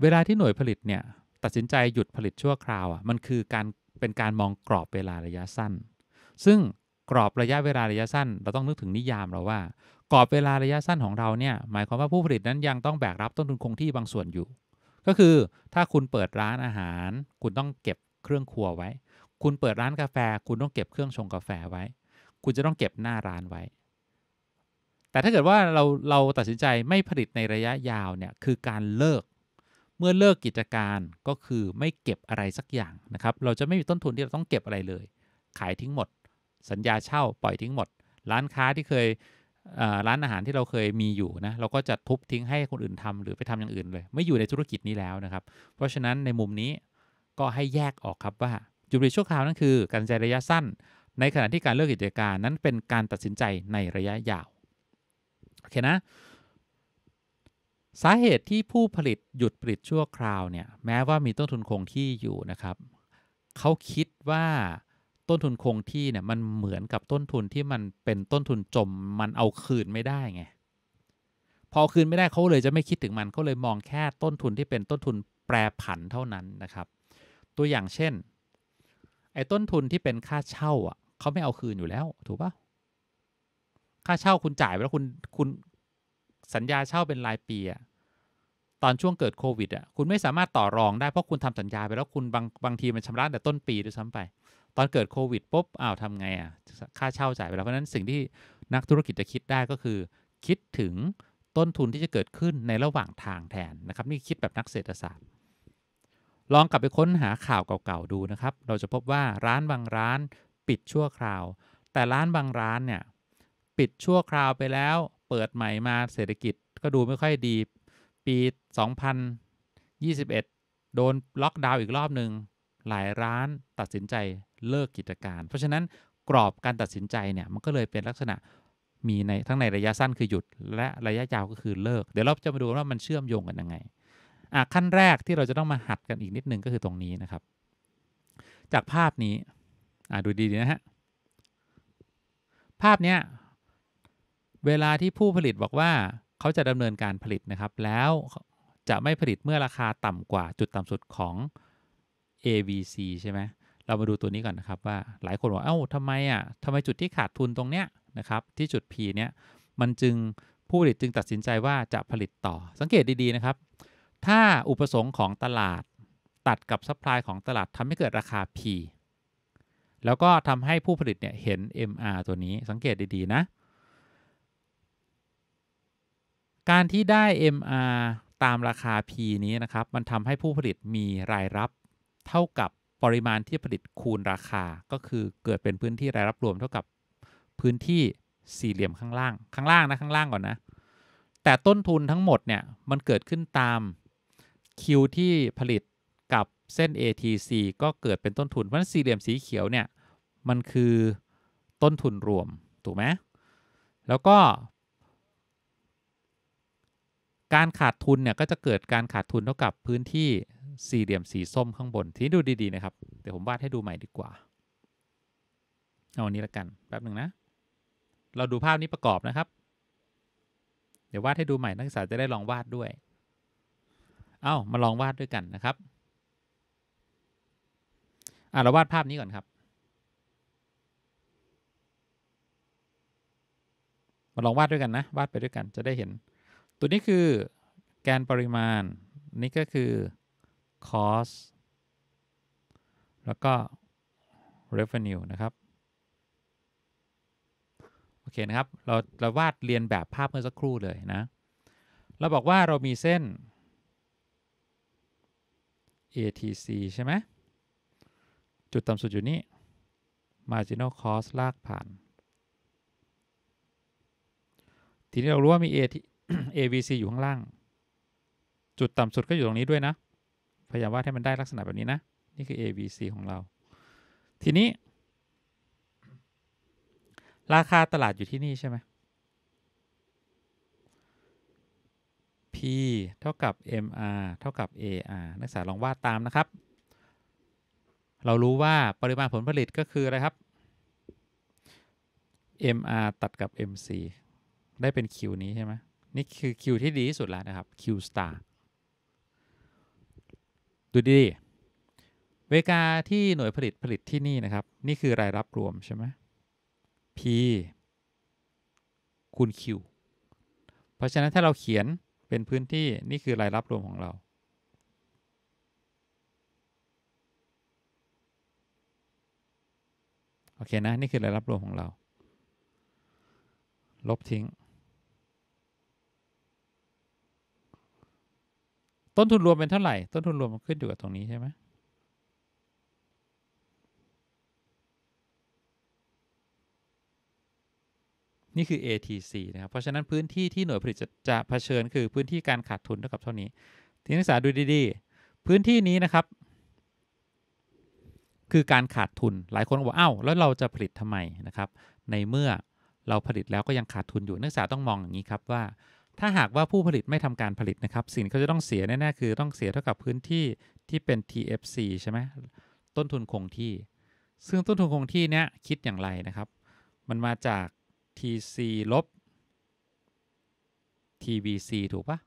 เวลาที่หน่วยผลิตเนี่ยตัดสินใจหยุดผลิตชั่วคราวอ่ะ มันคือการเป็นการมองกรอบเวลาระยะสั้น ซึ่งกรอบระยะเวลาระยะสั้น เราต้องนึกถึงนิยามเราว่า กรอบเวลาระยะสั้นของเราเนี่ยหมายความว่าผู้ผลิตนั้นยังต้องแบกรับต้นทุนคงที่บางส่วนอยู่ ก็คือถ้าคุณเปิดร้านอาหาร คุณต้องเก็บเครื่องครัวไว้ คุณเปิดร้านกาแฟ คุณต้องเก็บเครื่องชงกาแฟไว้ คุณจะต้องเก็บหน้าร้านไว้ แต่ถ้าเกิดว่าเราเราตัดสินใจไม่ผลิตในระยะยาวเนี่ยคือการเลิกมื่อเลิกกิจการก็คือไม่เก็บอะไรสักอย่างนะครับ เราจะไม่มีต้นทุนที่เราต้องเก็บอะไรเลย ขายทิ้งหมด สัญญาเช่าปล่อยทิ้งหมด ร้านค้าที่เคยร้านอาหารที่เราเคยมีอยู่นะ เราก็จะทุบทิ้งให้คนอื่นทำหรือไปทำอย่างอื่นเลย ไม่อยู่ในธุรกิจนี้แล้วนะครับ เพราะฉะนั้นในมุมนี้ก็ให้แยกออกครับว่าจุดบริชั่วคราวนั่นคือ การใจระยะสั้น ในขณะที่การเลิกกิจการนั้นเป็นการตัดสินใจในระยะยาว โอเคนะสาเหตุที่ผู้ผลิตหยุดผลิตชั่วคราวเนี่ยแม้ว่ามีต้นทุนคงที่อยู่นะครับเขาคิดว่าต้นทุนคงที่เนี่ยมันเหมือนกับต้นทุนที่มันเป็นต้นทุนจมมันเอาคืนไม่ได้ไงพอคืนไม่ได้เขาเลยจะไม่คิดถึงมันเขาเลยมองแค่ต้นทุนที่เป็นต้นทุนแปรผันเท่านั้นนะครับ ตัวอย่างเช่น ไอ้ต้นทุนที่เป็นค่าเช่าอ่ะเขาไม่เอาคืนอยู่แล้ว ถูกปะค่าเช่าคุณจ่ายไปแล้วคุณคุณสัญญาเช่าเป็นรายปีอะตอนช่วงเกิดโควิดอ่ะคุณไม่สามารถต่อรองได้ เพราะคุณทำสัญญาไปแล้วคุณบางบางทีมันชำระแต่ต้นปีด้วยซ้ำไป ตอนเกิดโควิดปุ๊บ อ้าวทำไงอ่ะค่าเช่าจ่ายไปแล้ว เพราะนั้นสิ่งที่นักธุรกิจจะคิดได้ก็คือ คิดถึงต้นทุนที่จะเกิดขึ้นในระหว่างทางแทนนะครับนี่คิดแบบนักเศรษฐศาสตร์ ลองกลับไปค้นหาข่าวเก่าๆดูนะครับ เราจะพบว่าร้านบางร้านปิดชั่วคราว แต่ร้านบางร้านเนี่ยปิดชั่วคราวไปแล้วเปิดใหม่มาเศรษฐกิจก็ดูไม่ค่อยดีปี 2021 โดน ล็อกดาวน์อีกรอบหนึ่งหลายร้านตัดสินใจเลิกกิจการ เพราะฉะนั้นกรอบการตัดสินใจเนี่ย มันก็เลยเป็นลักษณะมีในทั้งในระยะสั้นคือหยุดและระยะยาวก็คือเลิก เดี๋ยวเราจะมาดูว่ามันเชื่อมโยงกันยังไง อ่ะ ขั้นแรกที่เราจะต้องมาหัดกันอีกนิดนึงก็คือตรงนี้นะครับ จากภาพนี้อ่ะดูดีๆนะฮะภาพเนี้ยเวลาที่ผู้ผลิตบอกว่าเขาจะดำเนินการผลิตนะครับ แล้วจะไม่ผลิตเมื่อราคาต่ำกว่าจุดต่ำสุดของ ABC ใช่ไหมเรามาดูตัวนี้ก่อนนะครับว่าหลายคนบอกเอ้าทำไมอ่ะทำไมจุดที่ขาดทุนตรงเนี้ยนะครับ ที่จุด P เนี้ยมันจึงผู้ผลิตจึงตัดสินใจว่าจะผลิตต่อ สังเกตดีๆนะครับถ้าอุปสงค์ของตลาดตัดกับซัพพลายของตลาดทำให้เกิดราคา P แล้วก็ทำให้ผู้ผลิตเนี่ยเห็น MR ตัวนี้ สังเกตดีๆนะการที่ได้ MR ตามราคา P นี้นะครับ มันทำให้ผู้ผลิตมีรายรับเท่ากับปริมาณที่ผลิตคูณราคา ก็คือเกิดเป็นพื้นที่รายรับรวมเท่ากับพื้นที่สี่เหลี่ยมข้างล่าง ข้างล่างนะข้างล่างก่อนนะ แต่ต้นทุนทั้งหมดเนี่ย มันเกิดขึ้นตาม Q ที่ผลิตกับเส้น ATC ก็เกิดเป็นต้นทุน เพราะสี่เหลี่ยมสีเขียวเนี่ย มันคือต้นทุนรวม ถูกไหมแล้วก็การขาดทุนเนี่ยก็จะเกิดการขาดทุนเท่ากับพื้นที่สี่เหลี่ยมสีส้มข้างบน ที่ดูดีๆนะครับ เดี๋ยวผมวาดให้ดูใหม่ดีกว่า เอาอันนี้ละกัน แป๊บหนึ่งนะ เราดูภาพนี้ประกอบนะครับ เดี๋ยววาดให้ดูใหม่นักศึกษาจะได้ลองวาดด้วย เอา้ามาลองวาดด้วยกันนะครับอ่ะเราวาดภาพนี้ก่อนครับ มาลองวาดด้วยกันนะ วาดไปด้วยกัน จะได้เห็นตัวนี้คือแกนปริมาณ นี่ก็คือ cost แล้วก็ revenue นะครับ โอเคนะครับ เราเราวาดเรียนแบบภาพเมื่อสักครู่เลยนะ เราบอกว่าเรามีเส้น ATC ใช่ไหม จุดต่ำสุดอยู่นี่ marginal cost ลากผ่าน ทีนี้เรารู้ว่ามี AT ABC อยู่ข้างล่าง จุดต่ำสุดก็อยู่ตรงนี้ด้วยนะ พยายามวาดให้มันได้ลักษณะแบบนี้นะ นี่คือ ABC ของเรา ทีนี้ ราคาตลาดอยู่ที่นี่ใช่ไหม P เท่ากับ MR เท่ากับ AR นักศึกษาลองวาดตามนะครับ เรารู้ว่าปริมาณผลผลิตก็คืออะไรครับ MR ตัดกับ MC ได้เป็น Q นี้ใช่ไหมนี่คือ คิว ที่ดีที่สุดแล้วนะครับคิวสตาร์ดูดีเวกาที่หน่วยผลิตผลิตที่ นี่นะครับ นี่คือรายรับรวมใช่ไหม P คูณ Q เพราะฉะนั้นถ้าเราเขียนเป็นพื้นที่ นี่คือรายรับรวมของเราโอเคนะนี่คือ ราย รับรวมของเรา ลบทิ้งต้นทุนรวมเป็นเท่าไหร่ ต้นทุนรวมมันขึ้นอยู่กับตรงนี้ใช่ไหมนี่คือ ATC นะครับ เพราะฉะนั้นพื้นที่ที่หน่วยผลิตจะจะะเผชิญคือพื้นที่การขาดทุนเท่ากับเท่านี้ ทีนักศึกษาดูดีๆ พื้นที่นี้นะครับ คือการขาดทุนหลายคนบอกอ้าวแล้วเราจะผลิตทำไมนะครับ ในเมื่อเราผลิตแล้วก็ยังขาดทุนอยู่ นักศึกษาต้องมองอย่างนี้ครับว่าถ้าหากว่าผู้ผลิตไม่ทำการผลิตนะครับ สิ่งที่เขาจะต้องเสียแน่ ๆ คือต้องเสียเท่ากับพื้นที่ที่เป็น TFC ใช่ไหมต้นทุนคงที่ ซึ่งต้นทุนคงที่เนี้ยคิดอย่างไรนะครับ มันมาจาก TC ลบ TBC ถูกปะ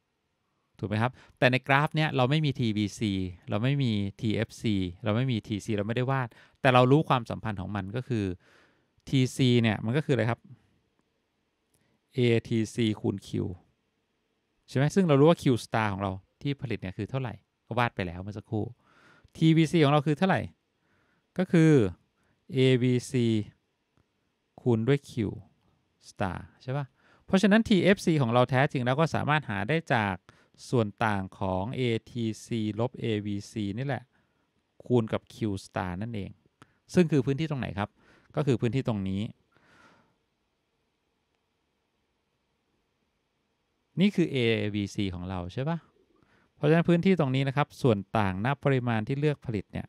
ถูกไหมครับ แต่ในกราฟเนี้ยเราไม่มี TBC เราไม่มี TFC เราไม่มี TC เราไม่ได้วาด แต่เรารู้ความสัมพันธ์ของมันก็คือ TC เนี่ยมันก็คืออะไรครับ ATC คูณ Q ใช่ไหมซึ่งเรารู้ว่าคิวสตาร์ของ เราที่ผลิต เนี่ย คือเท่าไหร่ ก็ วาดไปแล้วเมื่อสักครู่ TVC ของเรา คือ เท่าไหร่ ก็คือ ABC คูณด้วย Q star ใช่ปะ่ะ เพราะฉะนั้น TFC ของเราแท้ จริง แล้วก็สามารถหาได้จากส่วนต่างของ ATC ลบ ABC นี่ แหละ คูณกับ Q star นั่นเอง ซึ่งคือพื้นที่ตรงไหนครับ ก็คือพื้นที่ตรงนี้นี่คือ A B C ของเราใช่ปะเพราะฉะนั้นพื้นที่ตรงนี้นะครับ ส่วนต่างนับปริมาณที่เลือกผลิตเนี่ย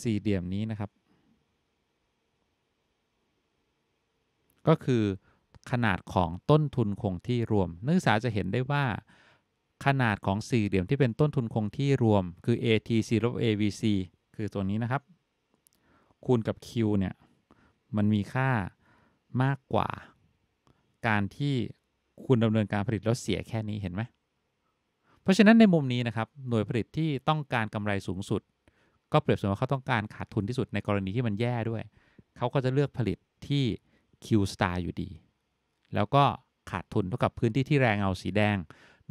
สี่เหลี่ยมนี้นะครับ ก็คือขนาดของต้นทุนคงที่รวมนักศึกษาจะเห็นได้ว่าขนาดของสี่เหลี่ยมที่เป็นต้นทุนคงที่รวม คือ ATC ลบ ABC คือตัวนี้นะครับ คูณกับ Q เนี่ย มันมีค่ามากกว่าการที่คุณดำเนินการผลิตแล้วเสียแค่นี้เห็นไหม เพราะฉะนั้นในมุมนี้นะครับหน่วยผลิตที่ต้องการกำไรสูงสุด ก็เปรียบเสมือนว่าเขาต้องการขาดทุนที่สุดในกรณีที่มันแย่ด้วย เขาก็จะเลือกผลิตที่ Q star อยู่ดี แล้วก็ขาดทุนเท่ากับพื้นที่ที่แรงเอาสีแดง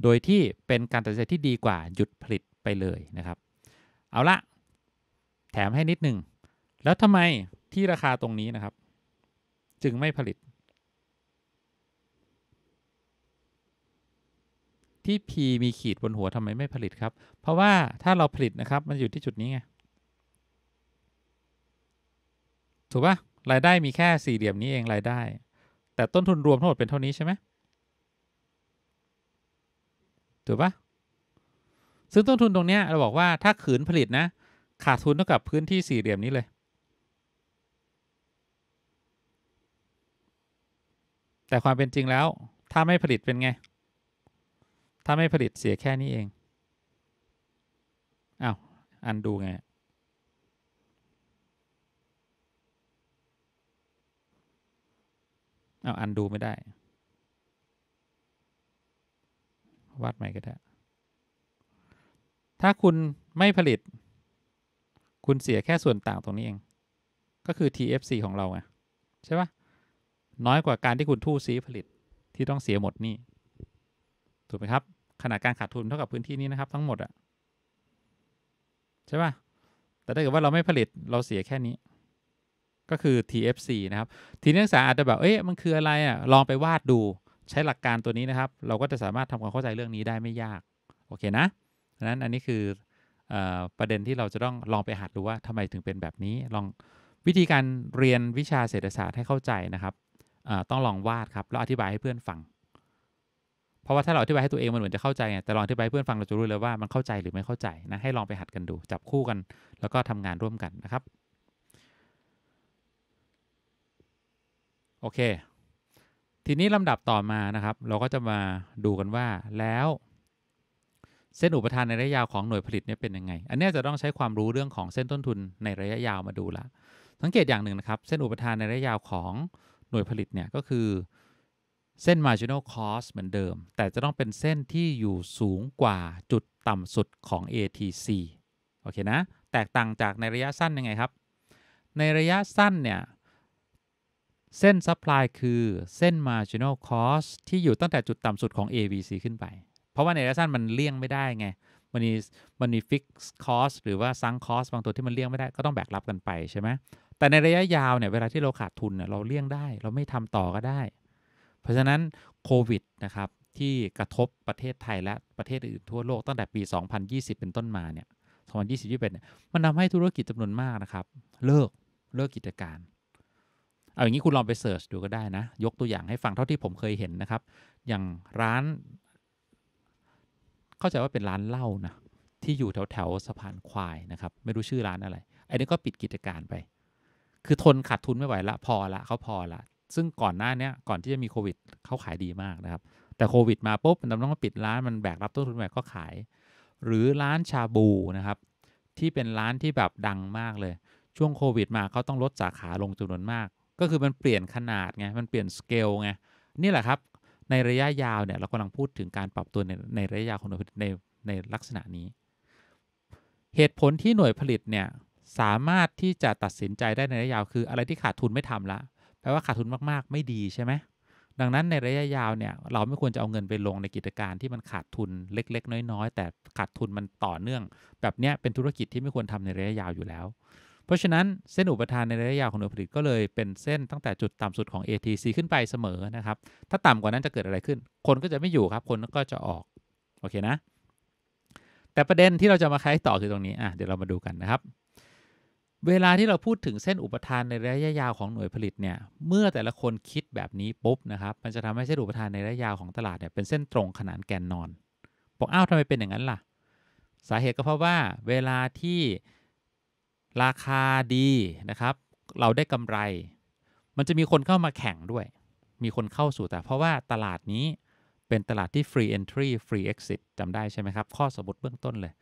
โดยที่เป็นการตัดสินใจที่ดีกว่าหยุดผลิตไปเลยนะครับ เอาละ แถมให้นิดหนึ่งแล้วทำไมที่ราคาตรงนี้นะครับ จึงไม่ผลิตที่ p มีขีดบนหัวทำไม ไม่ผลิตครับ เพราะว่าถ้าเราผลิตนะครับมัน อยู่ที่จุดนี้ ไงถูกปะรายได้มีแค่สี่เหลี่ยมนี้ เองรายได้ แต่ต้นทุนรวมทั้งหมดเป็นเท่านี้ ใช่ไหมถูกปะซึ่งต้นทุนตรงนี้เรา บอกว่าถ้าขืนผลิตนะขาดทุนเท่ากับพื้นที่สี่เหลี่ยมนี้เลย แต่ความเป็นจริงแล้วถ้าไม่ผลิตเป็นไงถ้าไม่ผลิตเสียแค่นี้เองเอา้าวอันดูไงเอาอันดูไม่ได้วาดใหม่ก็ได้ ถ้าคุณไม่ผลิต คุณเสียแค่ส่วนต่างตรงนี้เอง ก็คือ TFC ของเราไงใช่ปะน้อยกว่าการที่คุณทู่ซีผลิตที่ต้องเสียหมดนี่ ถูกไหมครับขนาดการขาดทุนเท่ากับพื้นที่นี้นะครับ ทั้งหมดอะใช่ป่ะแต่ถ้าเกิดว่าเราไม่ผลิตเราเสียแค่นี้ ก็คือ TFC นะครับ ทีนักศึกษาอาจจะแบบ เอ๊ะ มันคืออะไรอะลองไปวาดดู ใช้หลักการตัวนี้นะครับ เราก็จะสามารถทำความเข้าใจเรื่องนี้ได้ไม่ยาก โอเคนะนั้นอันนี้คืออประเด็นที่เราจะต้องลองไปหัดดูว่าทำไมถึงเป็นแบบนี้ ลองวิธีการเรียนวิชาเศรษฐศาสตร์ให้เข้าใจนะครับต้องลองวาดครับแล้วอธิบายให้เพื่อนฟังเพราะว่าถ้าเราอธิบายให้ตัวเองมันเหมือนจะเข้าใจไง แต่ลองอธิบายเพื่อนฟัง เราจะรู้เลยว่ามันเข้าใจหรือไม่เข้าใจนะ ให้ลองไปหัดกันดู จับคู่กัน แล้วก็ทำงานร่วมกันนะครับ โอเค ทีนี้ลำดับต่อมานะครับ เราก็จะมาดูกันว่าแล้ว เส้นอุปทานในระยะยาวของหน่วยผลิตเนี่ยเป็นยังไง อันนี้จะต้องใช้ความรู้เรื่องของเส้นต้นทุนในระยะยาวมาดูละ สังเกตอย่างหนึ่งนะครับ เส้นอุปทานในระยะยาวของหน่วยผลิตเนี่ยก็คือเส้น marginal cost เหมือนเดิม แต่จะต้องเป็นเส้นที่อยู่สูงกว่าจุดต่ำสุดของ ATC โอเคนะแตกต่างจากในระยะสั้นยังไงครับ ในระยะสั้นเนี่ยเส้น supply คือเส้น marginal cost ที่อยู่ตั้งแต่จุดต่ำสุดของ a b c ขึ้นไป เพราะว่าในระยะสั้นมันเลี่ยงไม่ได้ไงมันมีมันมี fixed cost หรือว่า sunk cost บางตัวที่มันเลี่ยงไม่ได้ก็ต้องแบกรับกันไปใช่ไหมแต่ในระยะยาวเนี่ยเวลาที่เราขาดทุนเนี่ยเราเลี่ยงได้ เราไม่ทำต่อก็ได้เพราะฉะนั้นโควิดนะครับ ที่กระทบประเทศไทยและประเทศอื่นทั่วโลกตั้งแต่ปี 2020 เป็นต้นมาเนี่ย 2020เนี่ยมันทำให้ธุรกิจจำนวนมากนะครับ เลิกเลิกกิจการ เอาอย่างนี้คุณลองไปเสิร์ชดูก็ได้นะ ยกตัวอย่างให้ฟังเท่าที่ผมเคยเห็นนะครับ อย่างร้านเข้าใจว่าเป็นร้านเหล้านะ ที่อยู่แถวแถวสะพานควายนะครับ ไม่รู้ชื่อร้านอะไรไอ้นี่ก็ปิดกิจการไป คือทนขาดทุนไม่ไหวละพอละเขาพอละซึ่งก่อนหน้านี้ก่อนที่จะมีโควิดเขาขายดีมากนะครับ แต่โควิดมาปุ๊บมันต้องปิดร้านมันแบกรับต้นทุนใหม่ก็ขาย หรือร้านชาบูนะครับที่เป็นร้านที่แบบดังมากเลยช่วงโควิดมาเขาต้องลดสาขาลงจำนวนมาก ก็คือมันเปลี่ยนขนาดไงมันเปลี่ยนสเกลไงนี่แหละครับในระยะยาวเนี่ยเรากำลังพูดถึงการปรับตัวในในระยะยาวของในในในลักษณะนี้ เหตุผลที่หน่วยผลิตเนี่ยสามารถที่จะตัดสินใจได้ในระยะยาว คืออะไรที่ขาดทุนไม่ทำละแปลว่าขาดทุนมากๆ ไม่ดีใช่ไหม ดังนั้นในระยะยาวเนี่ย เราไม่ควรจะเอาเงินไปลงในกิจการ ที่มันขาดทุนเล็กๆ น้อยๆ แต่ขาดทุนมันต่อเนื่อง แบบเนี้ยเป็นธุรกิจที่ไม่ควรทำในระยะยาวอยู่แล้ว เพราะฉะนั้น เส้นอุปทานในระยะยาวของหน่วยผลิตก็เลยเป็นเส้นตั้งแต่จุดต่ำสุดของ ATC ขึ้นไปเสมอนะครับ ถ้าต่ำกว่านั้นจะเกิดอะไรขึ้น คนก็จะไม่อยู่ครับ คนก็จะออก โอเคนะ แต่ประเด็นที่เราจะมาคล้ต่อคือตรงนี้ อ่ะ เดี๋ยวเรามาดูกันนะครับเวลาที่เราพูดถึงเส้นอุปทานในระยะยาวของหน่วยผลิตเนี่ย เมื่อแต่ละคนคิดแบบนี้ปุ๊บนะครับ มันจะทำให้เส้นอุปทานในระยะยาวของตลาดเนี่ยเป็นเส้นตรงขนานแกนนอนบอกอ้าวทำไมเป็นอย่างนั้นล่ะ สาเหตุก็เพราะว่า เวลาที่ราคาดีนะครับ เราได้กำไร มันจะมีคนเข้ามาแข่งด้วย มีคนเข้าสู่แต่เพราะว่าตลาดนี้เป็นตลาดที่ free entry free exit จำได้ใช่ไหมครับ ข้อสมมติเบื้องต้นเลย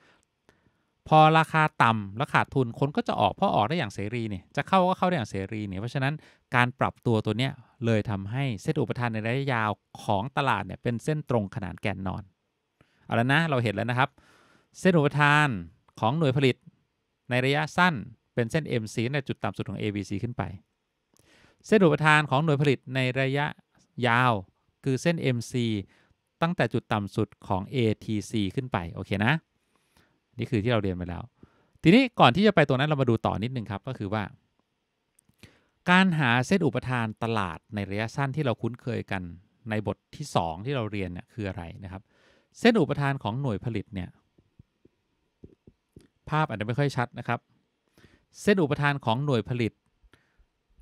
พอราคาต่ำแล้วขาดทุนคนก็จะออกเพราะออกได้อย่างเสรีเนี่ยจะเข้าก็เข้าได้อย่างเสรีเนี่ยเพราะฉะนั้นการปรับตัวตัวเนี้ยเลยทำให้เส้นอุปทานในระยะยาวของตลาดเนี่ยเป็นเส้นตรงขนานแกนนอน เอาละนะ เราเห็นแล้วนะครับ เส้นอุปทานของหน่วยผลิต ในระยะสั้นเป็นเส้น MC ในจุดต่ำสุดของ ABC ขึ้นไปเส้นอุปทานของหน่วยผลิตในระยะยาวคือเส้น MC ตั้งแต่จุดต่ำสุดของ ATC ขึ้นไปโอเคนะนี่คือที่เราเรียนไปแล้ว ทีนี้ก่อนที่จะไปตัวนั้นเรามาดูต่อนิดนึงครับ ก็คือว่า การหาเส้นอุปทานตลาดในระยะสั้นที่เราคุ้นเคยกันในบทที่ 2 ที่เราเรียนเนี่ยคืออะไรนะครับ เส้นอุปทานของหน่วยผลิตเนี่ยภาพอาจจะไม่ค่อยชัดนะครับเส้นอุปทานของหน่วยผลิต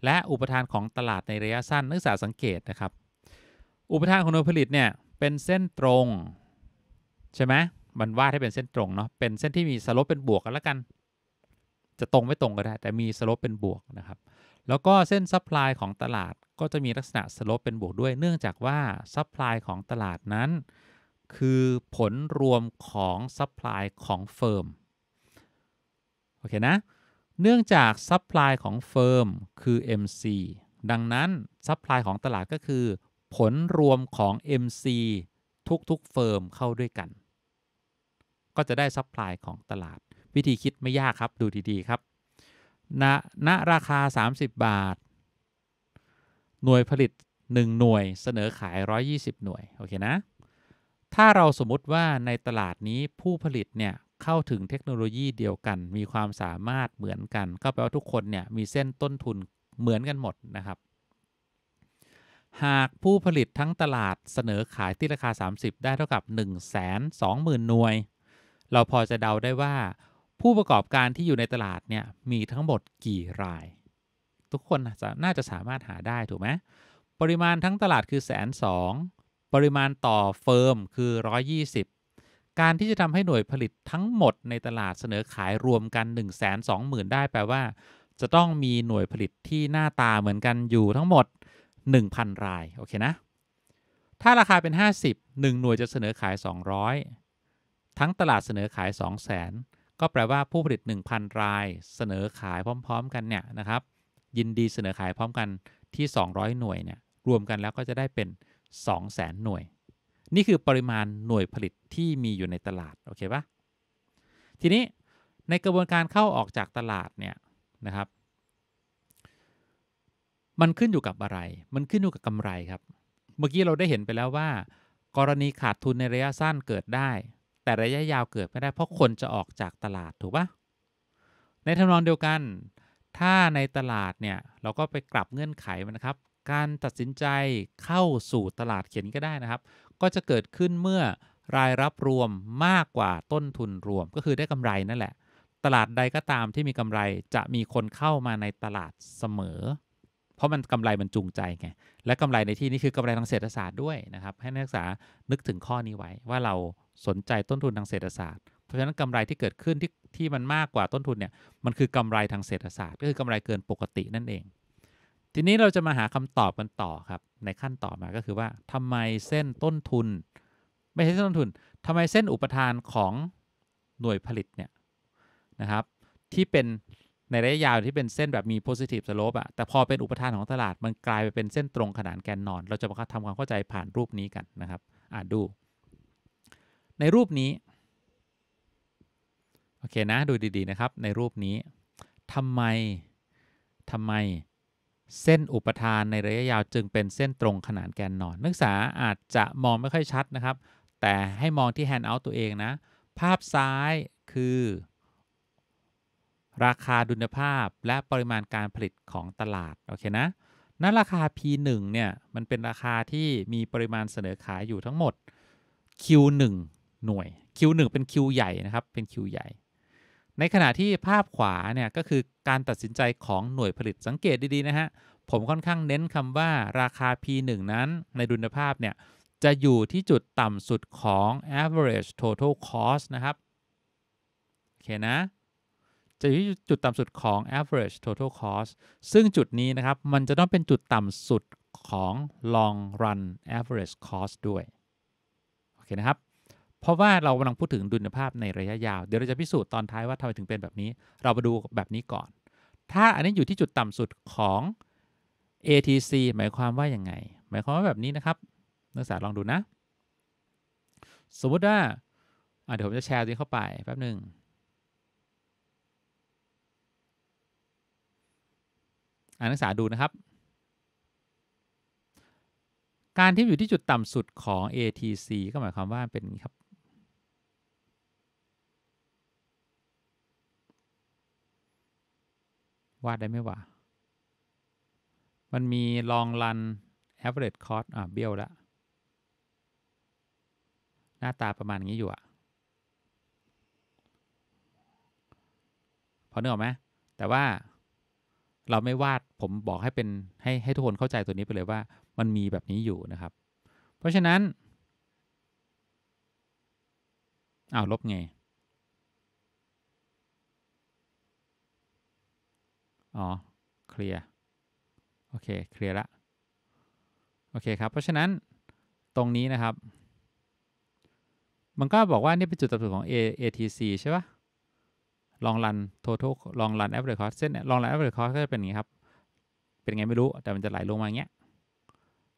และอุปทานของตลาดในระยะสั้นนักศึกษาสังเกตนะครับ อุปทานของหน่วยผลิตเนี่ยเป็นเส้นตรงใช่ไหมมันวาดให้เป็นเส้นตรงเนาะ เป็นเส้นที่มีสลบเป็นบวกกันแล้วกัน จะตรงไม่ตรงก็ได้ แต่มีสลบเป็นบวกนะครับ แล้วก็เส้นซัพพลายของตลาดก็จะมีลักษณะสลบเป็นบวกด้วย เนื่องจากว่าซัพพลายของตลาดนั้น คือผลรวมของซัพพลายของเฟิร์ม โอเคนะ เนื่องจากซัพพลายของเฟิร์มคือ MC ดังนั้นซัพพลายของตลาดก็คือ ผลรวมของ MC ทุกๆ เฟิร์มเข้าด้วยกันก็จะได้ซัพพลายของตลาด วิธีคิดไม่ยากครับดู ดีๆครับณะราคา 30 บาท หน่วยผลิต 1 หน่วยเสนอขาย 120 หน่วยโอเคนะถ้าเราสมมติว่าในตลาดนี้ผู้ผลิตเนี่ยเข้าถึงเทคโนโลยีเดียวกันมีความสามารถเหมือนกันก็แปลว่าทุกคนเนี่ยมีเส้นต้นทุนเหมือนกันหมดนะครับ หากผู้ผลิตทั้งตลาดเสนอขายที่ราคา 30 ได้เท่ากับ1 2 0 0 0 0หน่วยเราพอจะเดาได้ว่า ผู้ประกอบการที่อยู่ในตลาดเนี่ยมีทั้งหมดกี่ราย ทุกคนน่าจะสามารถหาได้ถูกไหมปริมาณทั้งตลาดคือแสนสองปริมาณต่อเฟิร์มคือ 120 การที่จะทำให้หน่วยผลิตทั้งหมด ในตลาดเสนอขายรวมกัน 1 2 0 0 0 0 ได้แปลว่า จะต้องมีหน่วยผลิตที่หน้าตาเหมือนกันอยู่ทั้งหมด 1,000 ราย โอเคนะ ถ้าราคาเป็น 50 1 หน่วยจะเสนอขาย 200ทั้งตลาดเสนอขาย2 0 0 0 0 0 ก็แปลว่าผู้ผลิต 1,000 รายเสนอขายพร้อม ๆกันเนี่ยนะครับ ยินดีเสนอขายพร้อมกันที่ 200 หน่วยเนี่ยรวมกันแล้วก็จะได้เป็น200,000 หน่วย นี่คือปริมาณหน่วยผลิตที่มีอยู่ในตลาดโอเคปะทีนี้ในกระบวนการเข้าออกจากตลาดเนี่ยนะครับ มันขึ้นอยู่กับอะไร มันขึ้นอยู่กับกำไรครับ เมื่อกี้เราได้เห็นไปแล้วว่า กรณีขาดทุนในระยะสั้นเกิดได้แต่ระยะยาวเกิดไม่ได้เพราะคนจะออกจากตลาดถูกปะในทำนองเดียวกัน ถ้าในตลาดเนี่ยเราก็ไปกลับเงื่อนไขมันนะครับ การตัดสินใจเข้าสู่ตลาดเขียนก็ได้นะครับ ก็จะเกิดขึ้นเมื่อรายรับรวมมากกว่าต้นทุนรวมก็คือได้กำไรนั่นแหละ ตลาดใดก็ตามที่มีกำไรจะมีคนเข้ามาในตลาดเสมอราะมันกำไรมันจูงใจไงและกำไรในที่นี้คือกำไรทางเศรษฐศาสตร์ด้วยนะครับให้นักศึกษานึกถึงข้อนี้ไว้ ว่าเราสนใจต้นทุนทางเศรษฐศาสตร์เพราะฉะนั้นกำไรที่เกิดขึ้นที่ที่มันมากกว่าต้นทุนเนี่ยมันคือกำไรทางเศรษฐศาสตร์ ก็คือกำไรเกินปกตินั่นเอง ทีนี้เราจะมาหาคำตอบกันต่อครับในขั้นต่อมาก็คือว่าทำไมเส้นต้นทุนไม่ใช่ต้นทุน ทำไมเส้นอุปทานของหน่วยผลิตเนี่ยนะครับ ที่เป็นในระยะยาวที่เป็นเส้นแบบมี positive slope อะแต่พอเป็นอุปทานของตลาดมันกลายไปเป็นเส้นตรงขนานแกนนอน เราจะมาทำความเข้าใจผ่านรูปนี้กันนะครับอ่านดู ในรูปนี้โอเคนะดูดีๆนะครับ ในรูปนี้ทำไมทำไมเส้นอุปทานในระยะยาวจึงเป็นเส้นตรงขนานแกนนอนนักศึกษาอาจจะมองไม่ค่อยชัดนะครับ แต่ให้มองที่แฮนด์เอาตัวเองนะ ภาพซ้ายคือราคาดุลภาพและปริมาณการผลิตของตลาดโอเคนะนั้นราคา P1 เนี่ยมันเป็นราคาที่มีปริมาณเสนอขายอยู่ทั้งหมด Q1 หน่วย Q1 เป็น Q ใหญ่นะครับเป็น Q ใหญ่ ในขณะที่ภาพขวาเนี่ยก็คือการตัดสินใจของหน่วยผลิตสังเกตดีๆนะฮะผมค่อนข้างเน้นคำว่าราคา P1 นั้นในดุลภาพเนี่ยจะอยู่ที่จุดต่ำสุดของ average total cost นะครับโอเคนะจะอยู่ที่จุดต่ำสุดของ average total cost ซึ่งจุดนี้นะครับมันจะต้องเป็นจุดต่ำสุดของ long run average cost ด้วยโอเคนะครับเพราะว่าเรากำลังพูดถึงดุลภาพในระยะยาวเดี๋ยวเราจะพิสูจน์ตอนท้ายว่าทำไมถึงเป็นแบบนี้เรามาดูแบบนี้ก่อน ถ้าอันนี้อยู่ที่จุดต่ำสุดของ ATC หมายความว่ายังไง หมายความว่าแบบนี้นะครับนักศึกษาลองดูนะ สมมติว่าเดี๋ยวผมจะแชร์ตัวนี้เข้าไปแป๊บหนึ่งนักศึกษาดูนะครับ การที่อยู่ที่จุดต่ำสุดของ ATC ก็หมายความว่าเป็นนี้ครับวาดได้ไหมวะมันมีลองลัน average cost อ่ะเบี้ยวละหน้าตาประมาณนี้อยู่อ่ะพอเนื้อไหมแต่ว่าเราไม่วาด ผมบอกให้เป็นให้ให้ทุกคนเข้าใจตัวนี้ไปเลยว่ามันมีแบบนี้อยู่นะครับ เพราะฉะนั้นอ้าวลบไง อ๋อเคลียร์ โอเคเคลียร์ละ โอเคครับเพราะฉะนั้นตรงนี้นะครับ มันก็บอกว่านี่เป็นจุดตัดสูนของ ATC ใช่ปะลองรัน total ลองรัน average cost เส้นลองรัน average cost ก็จะเป็น อย่างนี้ครับเป็นไงไม่รู้ แต่มันจะไหลลงมาอย่างเงี้ย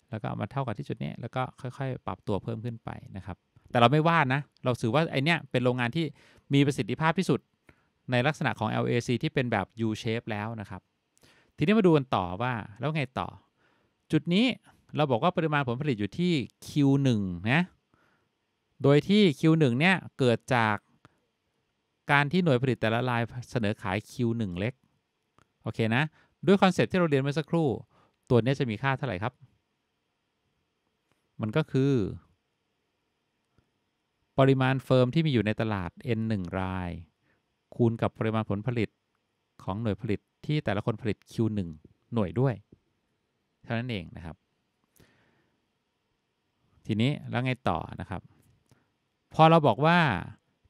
แล้วก็มาเท่ากับที่จุดนี้ แล้วก็ค่อยๆ ปรับตัวเพิ่มขึ้นไปนะครับ แต่เราไม่ว่านะเราถือว่าไอเนี้ยเป็นโรงงานที่มีประสิทธิภาพที่สุด ในลักษณะของ LAC ที่เป็นแบบ U shape แล้วนะครับ ทีนี้มาดูกันต่อว่า แล้วไงต่อ จุดนี้เราบอกว่าปริมาณผลผลิตอยู่ที่ Q1 นะโดยที่ Q1 เนี่ยเกิดจากการที่หน่วยผลิตแต่ละรายเสนอขาย Q1 เล็ก โอเคนะ ด้วยคอนเซ็ปที่เราเรียนเมื่อสักครู่ ตัวนี้จะมีค่าเท่าไหร่ครับ มันก็คือ ปริมาณเฟิร์มที่มีอยู่ในตลาด N1 ราย คูณกับปริมาณผลผลิตของหน่วยผลิตที่แต่ละคนผลิต Q1 หน่วยด้วยเท่านั้นเองนะครับ ทีนี้แล้วไงต่อนะครับ พอเราบอกว่า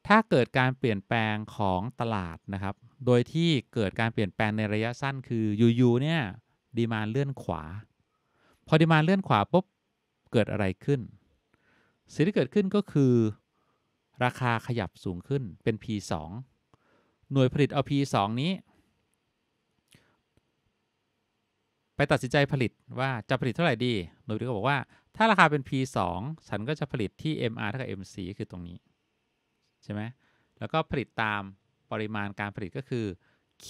ถ้าเกิดการเปลี่ยนแปลงของตลาด นะครับ โดยที่เกิดการเปลี่ยนแปลงในระยะสั้น คืออยู่ๆเนี่ยดีมาเลื่อนขวา พอดีมาเลื่อนขวาปุ๊บเกิดอะไรขึ้น สิ่งที่เกิดขึ้นก็คือ ราคาขยับสูงขึ้นเป็น P2 หน่วยผลิตเอา P2 นี้ ไปตัดสินใจผลิตว่าจะผลิตเท่าไหร่ดี หน่วยผลิตก็บอกว่าถ้าราคาเป็น P2 ฉันก็จะผลิตที่ MR เท่ากับ MC คือตรงนี้ใช่ไหมแล้วก็ผลิตตามปริมาณการผลิตก็คือ Q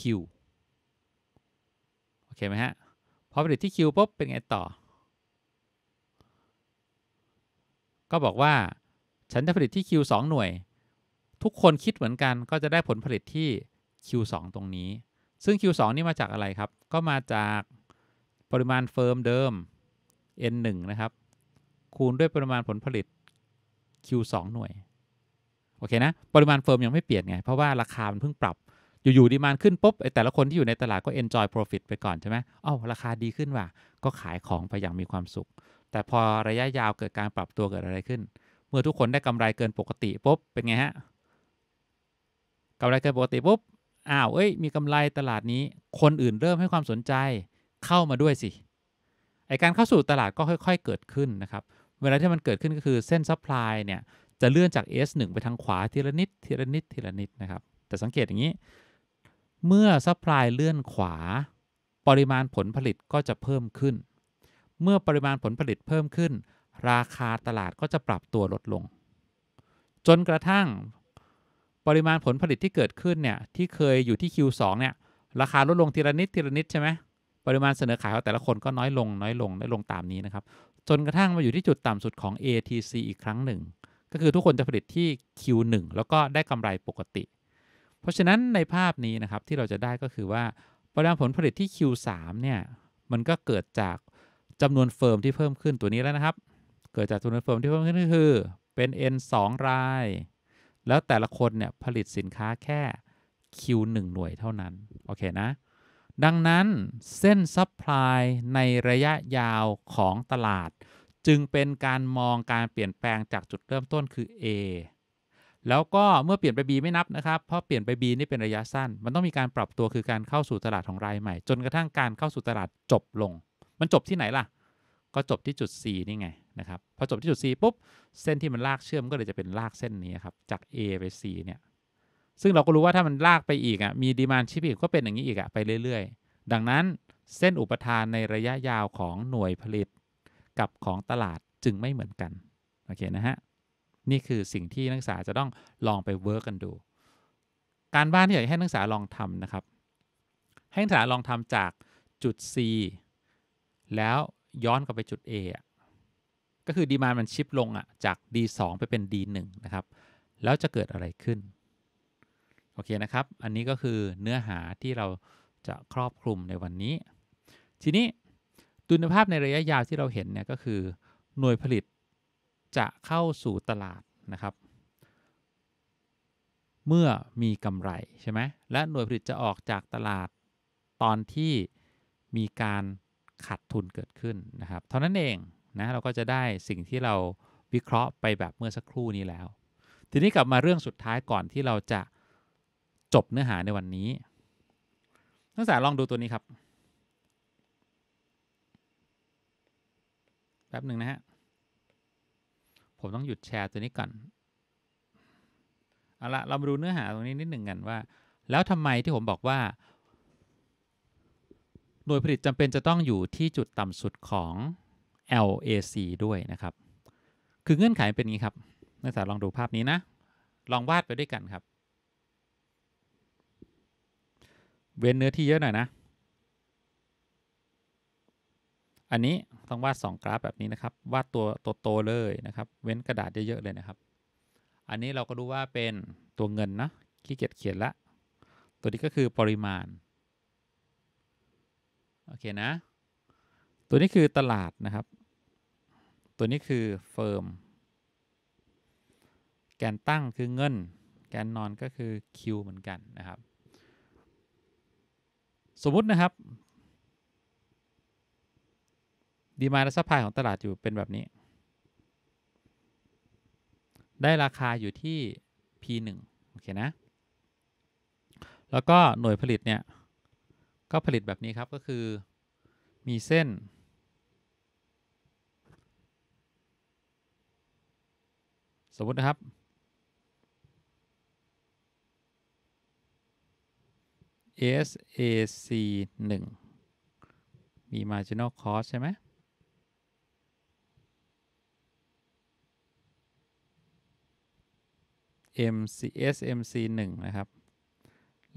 โอเคไหมฮะ พอผลิตที่ Q ปุ๊บเป็นไงต่อ ก็บอกว่าฉันจะผลิตที่ Q 2หน่วย ทุกคนคิดเหมือนกันก็จะได้ผลผลิตที่ Q 2ตรงนี้ ซึ่ง Q 2นี่มาจากอะไรครับ ก็มาจากปริมาณเฟิร์มเดิม N 1นะครับ คูณด้วยปริมาณผลผลิต Q 2หน่วยโอเคนะ ปริมาณเฟิร์มยังไม่เปลี่ยนไง เพราะว่าราคามันเพิ่งปรับ อยู่ๆดีมานขึ้นปุ๊บ แต่ละคนที่อยู่ในตลาดก็ enjoy profit ไปก่อนใช่ไหมอ้าวราคาดีขึ้นว่ะ ก็ขายของไปอย่างมีความสุข แต่พอระยะยาวเกิดการปรับตัวเกิดอะไรขึ้น เมื่อทุกคนได้กำไรเกินปกติปุ๊บ เป็นไงฮะ กำไรเกินปกติปุ๊บ อ้าว เอ้ย มีกำไรตลาดนี้ คนอื่นเริ่มให้ความสนใจ เข้ามาด้วยสิ ไอการเข้าสู่ตลาดก็ค่อย ๆ เกิดขึ้นนะครับ เวลาที่มันเกิดขึ้นก็คือเส้นซัพพลายเนี่ยจะเลื่อนจาก S1 ไปทางขวาทีละ นิดทีละนิดทีละนิดนะครับ แต่สังเกตอย่างนี้เมื่อซัพพลายเลื่อนขวา ปริมาณผลผลิตก็จะเพิ่มขึ้น เมื่อปริมาณผลผลิตเพิ่มขึ้น ราคาตลาดก็จะปรับตัวลดลง จนกระทั่ง ปริมาณผลผลิตที่เกิดขึ้นเนี่ย ที่เคยอยู่ที่ Q2 เนี่ย ราคาลดลงทีละนิดทีละนิดใช่ไหม ปริมาณเสนอขายของแต่ละคนก็น้อยลงน้อยลงน้อยลงตามนี้นะครับ จนกระทั่งมาอยู่ที่จุดต่ำสุดของ ATC อีกครั้งหนึ่งก็คือทุกคนจะผลิตที่ Q1 แล้วก็ได้กำไรปกติ เพราะฉะนั้นในภาพนี้ นะครับ ที่เราจะได้ก็คือว่า ปริมาณผลผลิตที่ Q3 เนี่ยมันก็เกิดจากจำนวนเฟิร์มที่เพิ่มขึ้นตัวนี้แล้วนะครับ เกิดจากจำนวนเฟิร์มที่เพิ่มขึ้นก็คือเป็น N2 ราย แล้วแต่ละคนเนี่ยผลิตสินค้าแค่ Q1 หน่วยเท่านั้นโอเคนะดังนั้นเส้นซัพพลายในระยะยาวของตลาดจึงเป็นการมองการเปลี่ยนแปลงจากจุดเริ่มต้นคือ A แล้วก็เมื่อเปลี่ยนไป B ไม่นับนะครับ เพราะเปลี่ยนไป B นี่เป็นระยะสั้น มันต้องมีการปรับตัวคือการเข้าสู่ตลาดของรายใหม่ จนกระทั่งการเข้าสู่ตลาดจบลง มันจบที่ไหนล่ะ ก็จบที่จุด C นี่ไงนะครับ พอจบที่จุด C ปุ๊บ เส้นที่มันลากเชื่อมก็เลยจะเป็นลากเส้นนี้ครับ จาก A ไป C เนี่ย ซึ่งเราก็รู้ว่าถ้ามันลากไปอีกอ่ะ มีดีมานชิปอีกก็เป็นอย่างนี้อีกอ่ะไปเรื่อย ๆ ดังนั้นเส้นอุปทานในระยะยาวของหน่วยผลิตกับของตลาดจึงไม่เหมือนกัน โอเคนะฮะ นี่คือสิ่งที่นักศึกษาจะต้องลองไปเวิร์กกันดู การบ้านที่อยากให้นักศึกษาลองทำนะครับ ให้นักศึกษาลองทำจากจุด C แล้วย้อนกลับไปจุด A ก็คือดีมานมันชิปลงอ่ะจาก D2 ไปเป็น D1 นะครับแล้วจะเกิดอะไรขึ้น โอเคนะครับ อันนี้ก็คือเนื้อหาที่เราจะครอบคลุมในวันนี้ ทีนี้ดุลภาพในระยะยาวที่เราเห็นเนี่ยก็คือ หน่วยผลิตจะเข้าสู่ตลาดนะครับ เมื่อมีกำไรใช่ไหมและหน่วยผลิตจะออกจากตลาดตอนที่มีการขาดทุนเกิดขึ้นนะครับเท่านั้นเองนะเราก็จะได้สิ่งที่เราวิเคราะห์ไปแบบเมื่อสักครู่นี้แล้ว ทีนี้กลับมาเรื่องสุดท้ายก่อนที่เราจะจบเนื้อหาในวันนี้ นักศึกษาลองดูตัวนี้ครับป๊บหนึ่งนะฮะผมต้องหยุดแชร์ตัวนี้ ก่อนเอาละเรามาดูเนื้อหาตรงนี้นิดหนึ่งกันว่าแล้วทำไมที่ผมบอกว่าหน่วยผลิตจำเป็นจะต้องอยู่ที่จุดต่ำสุดของ LAC ด้วยนะครับ คือเงื่อนไขเป็นงี้ครับนักศึกษาลองดูภาพนี้นะ ลองวาดไปด้วยกันครับเว้นเนื้อ ที่ เยอะ หน่อยนะอันนี้ต้องวาด2กราฟแบบนี้นะครับวาดตัวโตๆเลยนะครับเว้นกระดาษเยอะๆเลยนะครับ อันนี้เราก็ดูว่าเป็นตัวเงินนะขี้เกียจเขียนละตัวนี้ก็คือปริมาณโอเคนะ ตัวนี้คือตลาดนะครับ ตัวนี้คือ เฟิร์ม แกนตั้งคือเงิน แกนนอนก็คือคิวเหมือนกันนะครับ สมมุตินะครับดีมาและซัพพลายของตลาดอยู่เป็นแบบนี้ ได้ราคาอยู่ที่ P1 โอเคนะ แล้วก็หน่วยผลิต เนี่ย ก็ผลิตแบบนี้ ครับ ก็คือ มีเส้น สมมตินะครับ SAC งมี marginal cost ใช่ไหม MCS MC1 นะครับ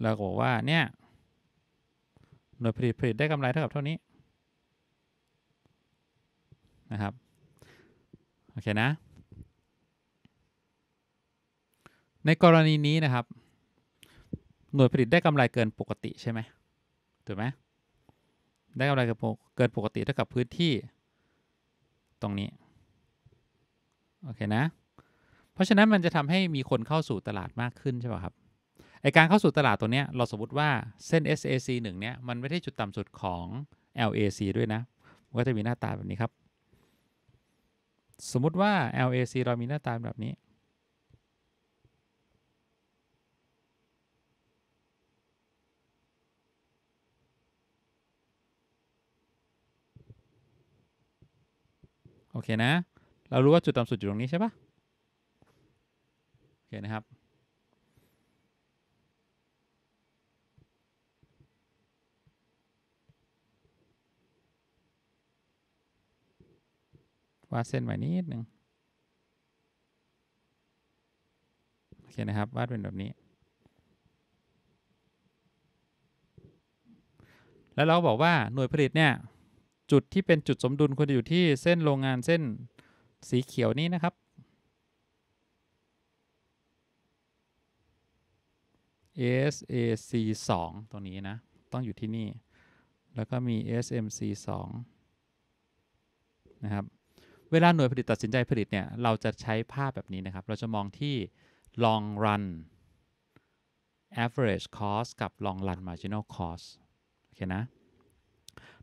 เราบอกว่าเนี่ยหน่วยผลิตผลิตได้กำไรเท่ากับเท่านี้นะครับ โอเคนะ ในกรณีนี้นะครับ หน่วยผลิตได้กำไรเกินปกติใช่ไหมถูกไหมได้กำไรเกินปกติเท่ากับพื้นที่ตรงนี้โอเคนะเพราะฉะนั้นมันจะทำให้มีคนเข้าสู่ตลาดมากขึ้นใช่ไหมครับ ไอการเข้าสู่ตลาดตัวเนี้ยเราสมมติว่าเส้น SAC 1เนี้ยมันไม่ได้จุดต่ำสุดของ LAC ด้วยนะ มันก็จะมีหน้าตาแบบนี้ครับ สมมุติว่า LAC เรามีหน้าตาแบบนี้ โอเคนะ เรารู้ว่าจุดต่ำสุดอยู่ตรงนี้ใช่ปะเคนะครับวาดเส้นใหม่นิดหนึ่งโอเคนะครับวาดเป็นแบบนี้ แล้วเราบอกว่าหน่วยผลิตเนี่ย จุดที่เป็นจุดสมดุลควรจะอยู่ที่เส้นโรงงานเส้นสีเขียวนี้นะครับ ASAC 2ตรงนี้นะ ต้องอยู่ที่นี่ แล้วก็มี SMC 2นะครับ เวลาหน่วยผลิตตัดสินใจผลิตเนี่ย เราจะใช้ภาพแบบนี้นะครับ เราจะมองที่ long run average cost กับ long run marginal cost โอเคนะ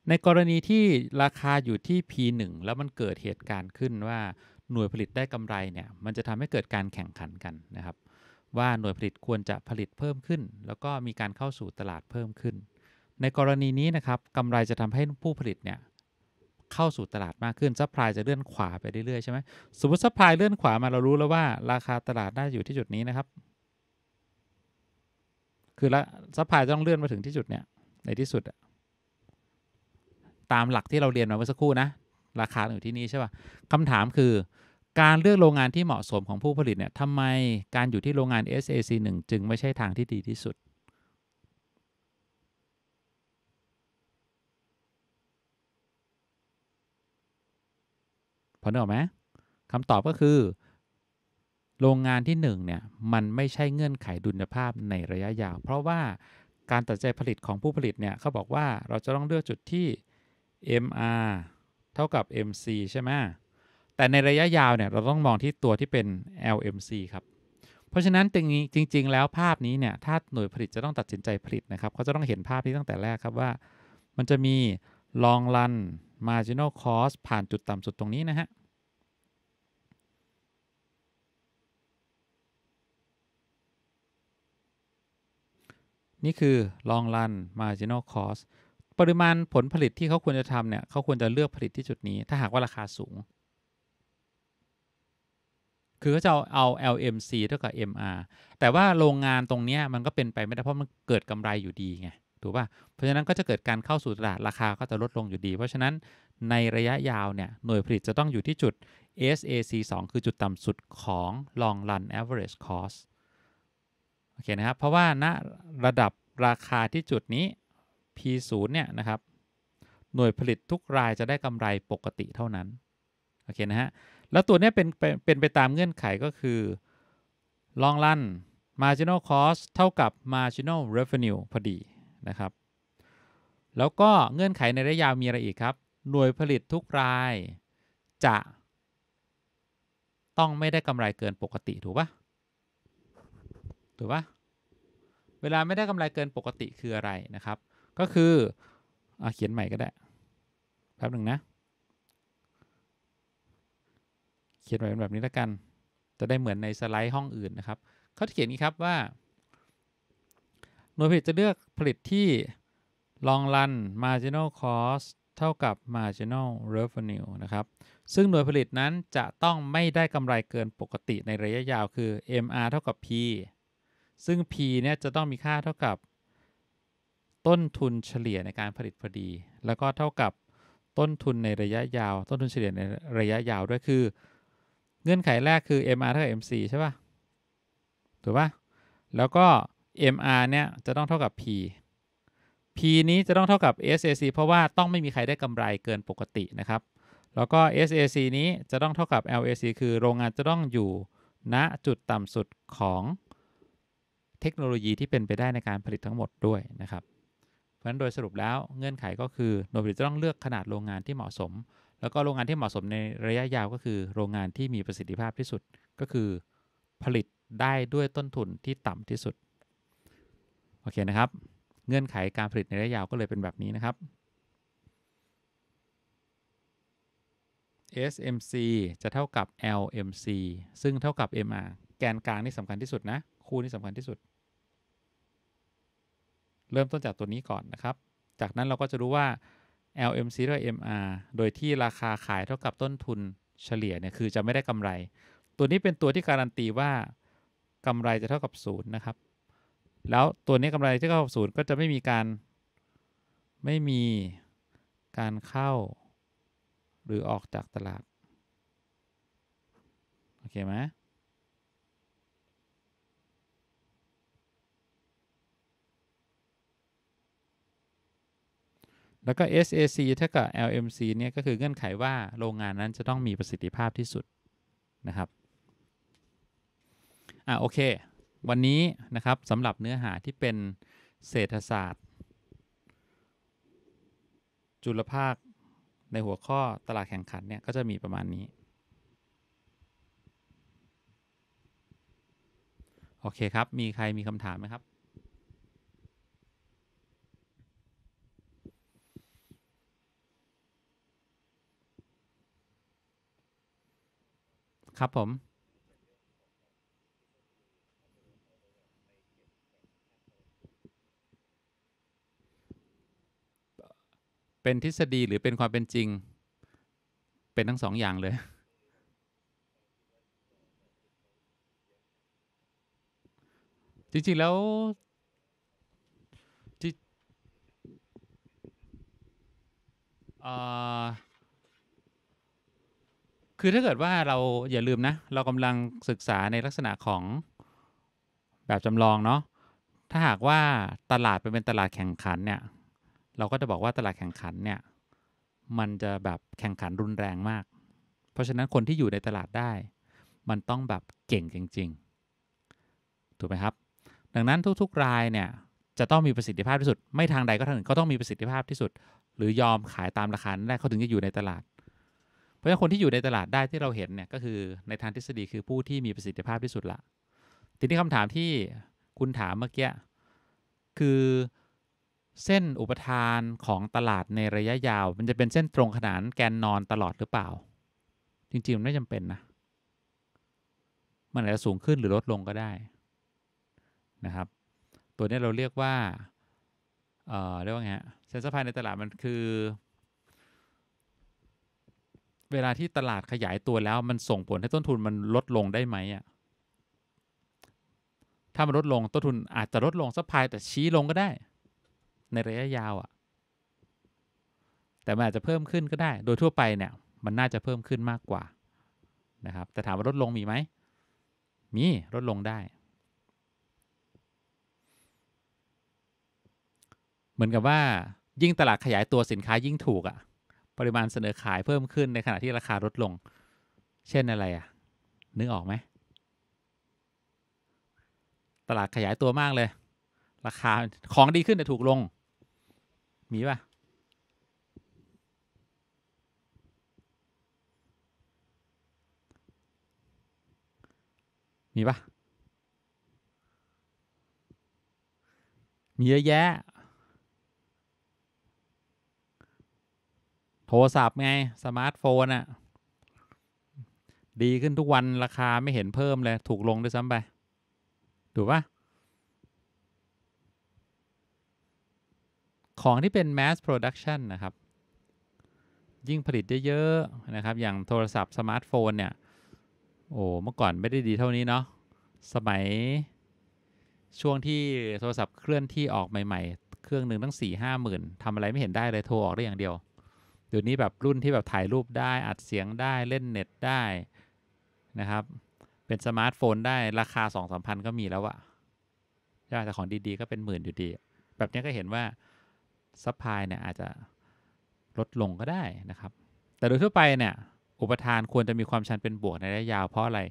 ในกรณีที่ราคาอยู่ที่ P1 แล้วมันเกิดเหตุการณ์ขึ้นว่าหน่วยผลิตได้กำไรเนี่ยมันจะทำให้เกิดการแข่งขันกันนะครับว่าหน่วยผลิตควรจะผลิตเพิ่มขึ้น แล้วก็มีการเข้าสู่ตลาดเพิ่มขึ้น ในกรณีนี้นะครับกำไรจะทำให้ผู้ผลิตเนี่ย เข้าสู่ตลาดมากขึ้นซัพพลายจะเลื่อนขวาไปเรื่อยๆใช่ไหมสมมติซัพพลายเลื่อนขวามาเรารู้แล้วว่าราคาตลาดน่าจะอยู่ที่จุดนี้นะครับ คือ ละซัพพลายต้องเลื่อนมาถึงที่จุดเนี่ยในที่สุด ตามหลักที่เราเรียนมาเมื่อสักครู่นะราคาอยู่ที่นี่ใช่ป่ะคำถามคือการเลือกโรงงานที่เหมาะสมของผู้ผลิตเนี่ยทำไมการอยู่ที่โรงงาน SAC 1 จึงไม่ใช่ทางที่ดีที่สุด พอนออไหม คำตอบก็คือ โรงงานที่1เนี่ยมันไม่ใช่เงื่อนไขดุลยภาพในระยะยาว เพราะว่าการตัดใจผลิตของผู้ผลิตเนี่ยเขาบอกว่าเราจะต้องเลือกจุดที่ MR เท่ากับ MC ใช่ไหมแต่ในระยะยาวเนี่ย เราต้องมองที่ตัวที่เป็น LMC ครับ เพราะฉะนั้นจริงๆ แล้วภาพนี้เนี่ย ถ้าหน่วยผลิตจะต้องตัดสินใจผลิตนะครับ เขาจะต้องเห็นภาพนี้ตั้งแต่แรกครับว่า มันจะมี long run marginal cost ผ่านจุดต่ำสุดตรงนี้นะฮะ นี่คือ long run marginal cost ปริมาณผลผลิตที่เขาควรจะทำเนี่ย เขาควรจะเลือกผลิตที่จุดนี้ ถ้าหากว่าราคาสูงคือเขาจะเอา LMC เท่ากับ MR แต่ว่าโรงงานตรงนี้มันก็เป็นไปไม่ได้เพราะมันเกิดกำไรอยู่ดีไง ถูกป่ะ เพราะฉะนั้นก็จะเกิดการเข้าสู่ตลาดราคาก็จะลดลงอยู่ดี เพราะฉะนั้นในระยะยาวเนี่ย หน่วยผลิตจะต้องอยู่ที่จุด SAC 2คือจุดต่ำสุดของ long run average cost โอเคนะครับ เพราะว่าณนะระดับราคาที่จุดนี้ P0 เนี่ยนะครับ หน่วยผลิตทุกรายจะได้กำไรปกติเท่านั้นโอเคนะฮะแล้วตัวนี้เป็นเป็นไปตามเงื่อนไขก็คือ long run marginal cost เท่ากับ marginal revenue พอดีนะครับ แล้วก็เงื่อนไขในระยะยาวมีอะไรอีกครับ หน่วยผลิตทุกรายจะ ต้องไม่ได้กำไรเกินปกติถูกปะถูกปะเวลาไม่ได้กำไรเกินปกติคืออะไรนะครับ ก็คืออเขียนใหม่ก็ได้แป๊บหนึ่งนะเขียนไว้เป็นแบบนี้แล้วกัน จะได้เหมือนในสไลด์ห้องอื่นนะครับ เขาเขียนนี้ครับว่า หน่วยผลิตจะเลือกผลิตที่ long run marginal cost เท่ากับ marginal revenue นะครับ ซึ่งหน่วยผลิตนั้นจะต้องไม่ได้กำไรเกินปกติในระยะยาว คือ MR เท่ากับ P ซึ่ง P เนี่ยจะต้องมีค่าเท่ากับ ต้นทุนเฉลี่ยในการผลิตพอดี แล้วก็เท่ากับต้นทุนในระยะยาว ต้นทุนเฉลี่ยในระยะยาวด้วยคือเงื่อนไขแรกคือ MR เท่ากับ MC ใช่ป่ะ ถูกป่ะ แล้วก็ MR เนี่ยจะต้องเท่ากับ P P นี้จะต้องเท่ากับ SAC เพราะว่าต้องไม่มีใครได้กำไรเกินปกตินะครับ แล้วก็ SAC นี้จะต้องเท่ากับ LAC คือโรงงานจะต้องอยู่ณจุดต่ำสุดของเทคโนโลยีที่เป็นไปได้ในการผลิตทั้งหมดด้วยนะครับ เพราะฉะนั้นโดยสรุปแล้วเงื่อนไขก็คือหน่วยผลิตจะต้องเลือกขนาดโรงงานที่เหมาะสมแล้วก็โรงงานที่เหมาะสมในระยะยาวก็คือโรงงานที่มีประสิทธิภาพที่สุด ก็คือผลิตได้ด้วยต้นทุนที่ต่ำที่สุด โอเคนะครับ เงื่อนไขการผลิตในระยะยาวก็เลยเป็นแบบนี้นะครับ SMC จะเท่ากับ LMC ซึ่งเท่ากับ MR แกนกลางนี่สำคัญที่สุดนะ คู่นี่สำคัญที่สุด เริ่มต้นจากตัวนี้ก่อนนะครับจากนั้นเราก็จะรู้ว่า LM ซีรีย MR โดยที่ราคาขายเท่ากับต้นทุนเฉลี่ยเนี่ย คือจะไม่ได้กำไร ตัวนี้เป็นตัวที่การันตีว่ากำไรจะเท่ากับศูนย์นะครับ แล้วตัวนี้กำไรที่เท่ากับศูนย์ก็จะไม่มีการไม่มีการเข้าหรือออกจากตลาด โอเคไหมแล้วก็ SAC เท่ากับ LMC เนี่ยก็คือเงื่อนไขว่าโรงงานนั้นจะต้องมีประสิทธิภาพที่สุดนะครับ อ่ะโอเค วันนี้นะครับสำหรับเนื้อหาที่เป็นเศรษฐศาสตร์ จุลภาคในหัวข้อตลาดแข่งขันเนี่ยก็จะมีประมาณนี้ โอเคครับมีใครมีคำถามไหมครับครับผม เป็นทฤษฎีหรือเป็นความเป็นจริง เป็นทั้งสองอย่างเลย จริงๆ แล้วอ่าคือถ้าเกิดว่าเราอย่าลืมนะเรากำลังศึกษาในลักษณะของแบบจำลองเนาะถ้าหากว่าตลาดเป็นตลาดแข่งขันเนี่ยเราก็จะบอกว่าตลาดแข่งขันเนี่ยมันจะแบบแข่งขันรุนแรงมาก เพราะฉะนั้นคนที่อยู่ในตลาดได้ มันต้องแบบเก่งจริงๆถูกไหมครับดังนั้นทุกๆรายเนี่ยจะต้องมีประสิทธิภาพที่สุด ไม่ทางใดก็ทางหนึ่งก็ต้องมีประสิทธิภาพที่สุด หรือยอมขายตามราคาได้เขาถึงจะอยู่ในตลาดราะฉะนั้นคนที่อยู่ในตลาดได้ที่เราเห็นเนี่ยก็คือในทางทฤษฎีคือผู้ที่มีประสิทธิภาพที่สุดละทีนี้คำถามที่คุณถามเมื่อกี้คือเส้นอุปทานของตลาดในระยะยาว มันจะเป็นเส้นตรงขนานแกนนอนตลอดหรือเปล่า จริงๆมันไม่จำเป็นนะ มันอาจจะสูงขึ้นหรือลดลงก็ได้นะครับ ตัวนี้เราเรียกว่าเอ่อเรียกว่าไงเส้นสะพานในตลาดมันคือเวลาที่ตลาดขยายตัวแล้วมันส่งผลให้ต้นทุนมันลดลงได้ไหมอ่ะถ้ามันลดลงต้นทุนอาจจะลดลงสัพพลายแต่ชี้ลงก็ได้ในระยะยาวอ่ะแต่มันอาจจะเพิ่มขึ้นก็ได้ โดยทั่วไปเนี่ย มันน่าจะเพิ่มขึ้นมากกว่านะครับแต่ถามว่าลดลงมีไหมมีลดลงได้ เหมือนกับว่ายิ่งตลาดขยายตัวสินค้ายิ่งถูกอะ่ะปริมาณเสนอขายเพิ่มขึ้นในขณะที่ราคาลดลง เช่นอะไรอ่ะ นึกออกไหม ตลาดขยายตัวมากเลย ราคาของดีขึ้นแต่ถูกลง มีป่ะ มีปะมีเยอะแยะโทรศัพท์ไง สมาร์ทโฟนอะดีขึ้นทุกวันราคาไม่เห็นเพิ่มเลยถูกลงด้วยซ้ำไปถูกปะของที่เป็น mass production นะครับ ยิ่งผลิตเยอะๆนะครับ อย่างโทรศัพท์สมาร์ทโฟนเนี่ย โอ้เมื่อก่อนไม่ได้ดีเท่านี้เนาะสมัยช่วงที่โทรศัพท์เคลื่อนที่ออกใหม่ๆ เครื่องหนึ่งตั้ง4ี่ห้าหมื่นทำอะไรไม่เห็นได้เลยโทรออกได้อย่างเดียวี๋ยวนี้แบบรุ่นที่แบบถ่ายรูปได้อัดเสียงได้เล่นเน็ตได้ นะครับ เป็นสมาร์ทโฟนได้ราคาสองสามพันก็มีแล้วอะใช่แต่ของดี ๆก็เป็นหมื่นอยู่ดีแบบนี้ก็เห็นว่าซัพพลายเนี่ยอาจจะลดลงก็ได้นะครับแต่โดยทั่วไปเนี่ยอุปทานควรจะมีความชันเป็นบวกในระยะยาวเพราะอะไร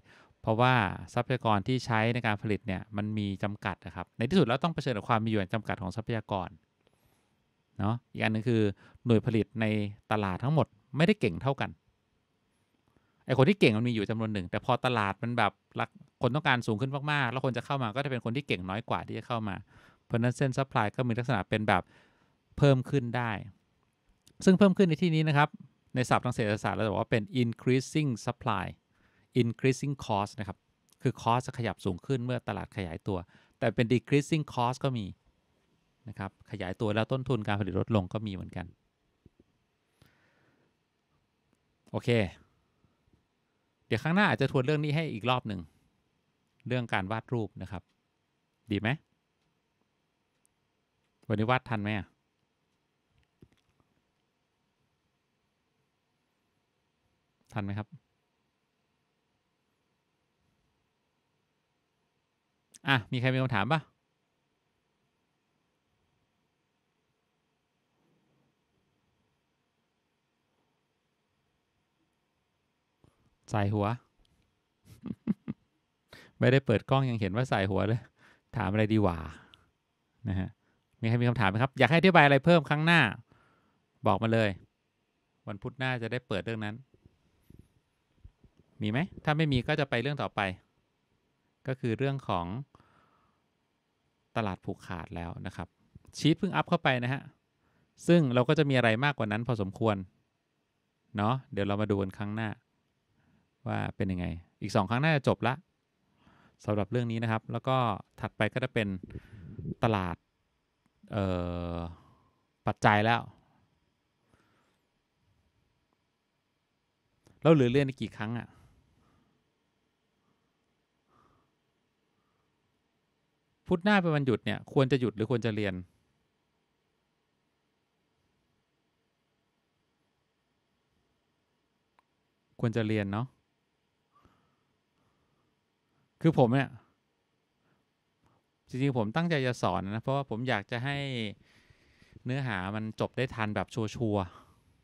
เพราะว่าทรัพยากรที่ใช้ในการผลิตเนี่ยมันมีจำกัดนะครับ ในที่สุดแล้วต้องเผชิญกับความมีอยู่จำกัดของทรัพยากรเนาะอีกอันนึงคือหน่วยผลิตในตลาดทั้งหมดไม่ได้เก่งเท่ากันไอคนที่เก่งมันมีอยู่จำนวนหนึ่ง แต่พอตลาดมันแบบคนต้องการสูงขึ้นมาก ๆ แล้วคนจะเข้ามาก็จะเป็นคนที่เก่งน้อยกว่าที่จะเข้ามาเพราะนั้นเส้นซัพพลายก็มีลักษณะเป็นแบบเพิ่มขึ้นได้ ซึ่งเพิ่มขึ้นในที่นี้นะครับ ในศัพท์ทางเศรษฐศาสตร์เราบอกว่าเป็น increasing supply increasing cost นะครับคือ cost จะขยับสูงขึ้นเมื่อตลาดขยายตัว แต่เป็น decreasing cost ก็มีนะครับ ขยายตัวแล้วต้นทุนการผลิตลดลงก็มีเหมือนกัน โอเค เดี๋ยวครั้งหน้าอาจจะทวนเรื่องนี้ให้อีกรอบหนึ่ง เรื่องการวาดรูปนะครับ ดีไหมวันนี้วาดทันไหมทันไหมครับ อ่ะ มีใครมีคำถามปะใส่หัว ไม่ได้เปิดกล้องยังเห็นว่าใส่หัวเลยถามอะไรดีว่านะฮะมีใครมีคำถามไหมครับอยากให้อธิบายอะไรเพิ่มครั้งหน้า บอกมาเลย วันพุธหน้าจะได้เปิดเรื่องนั้น มีไหมถ้าไม่มีก็จะไปเรื่องต่อไป ก็คือเรื่องของ ตลาดผูกขาดแล้วนะครับ ชีตเพิ่งอัพเข้าไปนะฮะซึ่งเราก็จะมีอะไรมากกว่านั้นพอสมควรเนาะเดี๋ยวเรามาดูกันครั้งหน้าว่าเป็นยังไง อีก 2 ครั้งน่าจะจบละสำหรับเรื่องนี้นะครับ แล้วก็ถัดไปก็จะเป็นตลาดปัจจัยแล้ว เราเหลือเลื่อนกี่ครั้งอะ่ะพุทธหน้าเป็นวันหยุดเนี่ยควรจะหยุดหรือควรจะเรียน ควรจะเรียนเนาะคือ ผม เนี่ย จริง ๆ ผมตั้งใจจะสอนนะ เพราะ ว่า ผมอยากจะให้เนื้อหามันจบได้ทันแบบ ชัวร์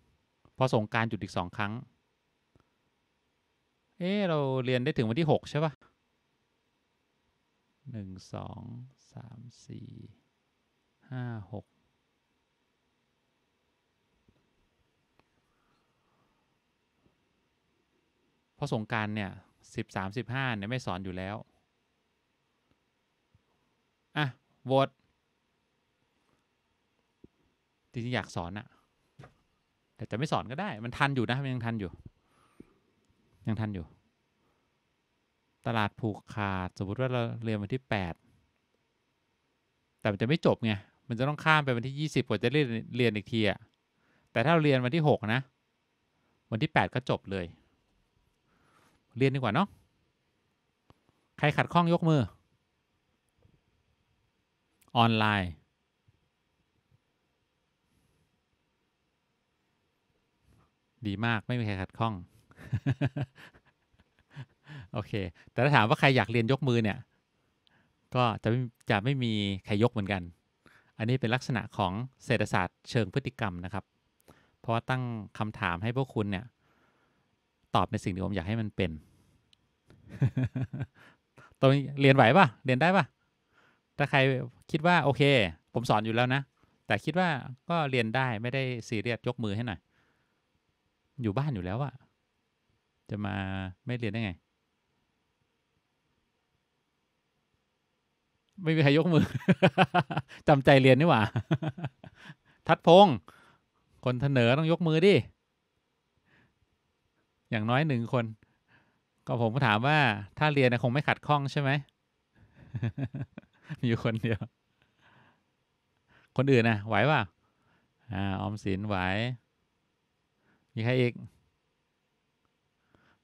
ๆพอสงการหยุดอีกสอง ครั้ง เอ๊เราเรียนได้ ถึง วัน ที่หกใช่ปะหนึ่งสองสามสี่ห้าหกพอสงการเนี่ยสิบสามสิบห้าเนี่ยไม่สอนอยู่แล้วอ่ะโหวตจริงๆ อยาก สอนอะแต่จะไม่สอนก็ได้มัน ทัน อยู่ นะมันยังทันอยู่ ยังทัน อยู่ ตลาดผูกขาดสมมติว่าเราเรียนวันที่แปดแต่มันจะไม่จบไงมันจะต้องข้ามไปวันที่ยี่สิบกว่าจะเรียนเรียน อีกทีอะแต่ถ้าเราเรียนวัน ที่หกนะ วันที่แปดก็จบเลยเรียนดีกว่าเนาะ ใครขัดข้องยกมือ ออนไลน์ ดีมากไม่มีใครขัดข้อง โอเค แต่ถ้าถามว่าใครอยากเรียนยกมือเนี่ย ก็จะจะไม่มีใครยกเหมือนกัน อันนี้เป็นลักษณะของเศรษฐศาสตร์เชิงพฤติกรรมนะครับ เพราะว่าตั้งคำถามให้พวกคุณเนี่ยตอบในสิ่งที่ผมอยากให้มันเป็นตรงเรียนไหวปะเรียนได้ปะถ้าใครคิดว่า โอเค ผมสอนอยู่แล้วนะ แต่คิดว่าก็เรียนได้ไม่ได้ซีเรียสยกมือให้หน่อย อยู่บ้านอยู่แล้วอะจะมาไม่เรียนได้ไง ไม่มีใครยกมือจำใจเรียนนี่หว่า ทัดพง คนเสนอต้องยกมือดิอย่างน้อยหนึ่งคน ก็ผมก็ถามว่า ถ้าเรียนคงไม่ขัดข้องใช่ไหมมีอยู่คนเดียว คนอื่นนะไหวป่ะอ่า ออมสินไหว มีใครอีก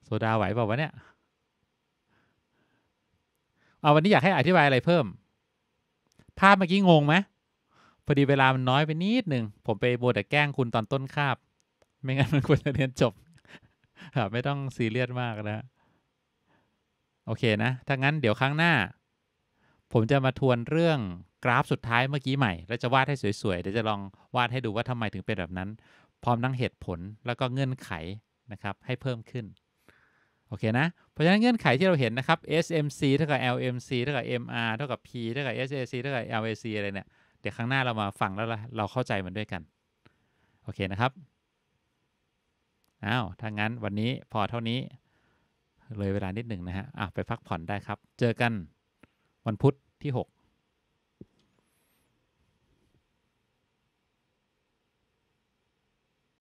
โซดาไหวเปล่าวะเนี่ยเอาวันนี้อยากให้อธิบายอะไรเพิ่มภาพเมื่อกี้งงไหมพอดีเวลามันน้อยไปนิดหนึ่ง ผมไปโบดแกล้งคุณตอนต้นคาบ ไม่งั้นมันควรจะเรียนจบครับไม่ต้องซีเรียสมากนะ โอเคนะถ้างั้นเดี๋ยวครั้งหน้า ผมจะมาทวนเรื่องกราฟสุดท้ายเมื่อกี้ใหม่ แล้วจะวาดให้สวยๆเดี๋ยวจะลองวาดให้ดูว่าทำไมถึงเป็นแบบนั้น พร้อมทั้งเหตุผลแล้วก็เงื่อนไขนะครับ ให้เพิ่มขึ้น โอเคนะเพราะฉะนั้นเงื่อนไขที่เราเห็นนะครับ SMC เท่ากับ LMC เท่ากับ MR เท่ากับ P เท่ากับ SAC เท่ากับ LAC อะไรเนี่ยเดี๋ยวครั้งหน้าเรามาฟังแล้วเราเข้าใจมันด้วยกันโอเคนะครับอ้าว ถ้างั้นวันนี้พอเท่านี้เลยเวลานิดหนึ่งนะฮะอ่ะไปพักผ่อนได้ครับ เจอกันวันพุธที่ 6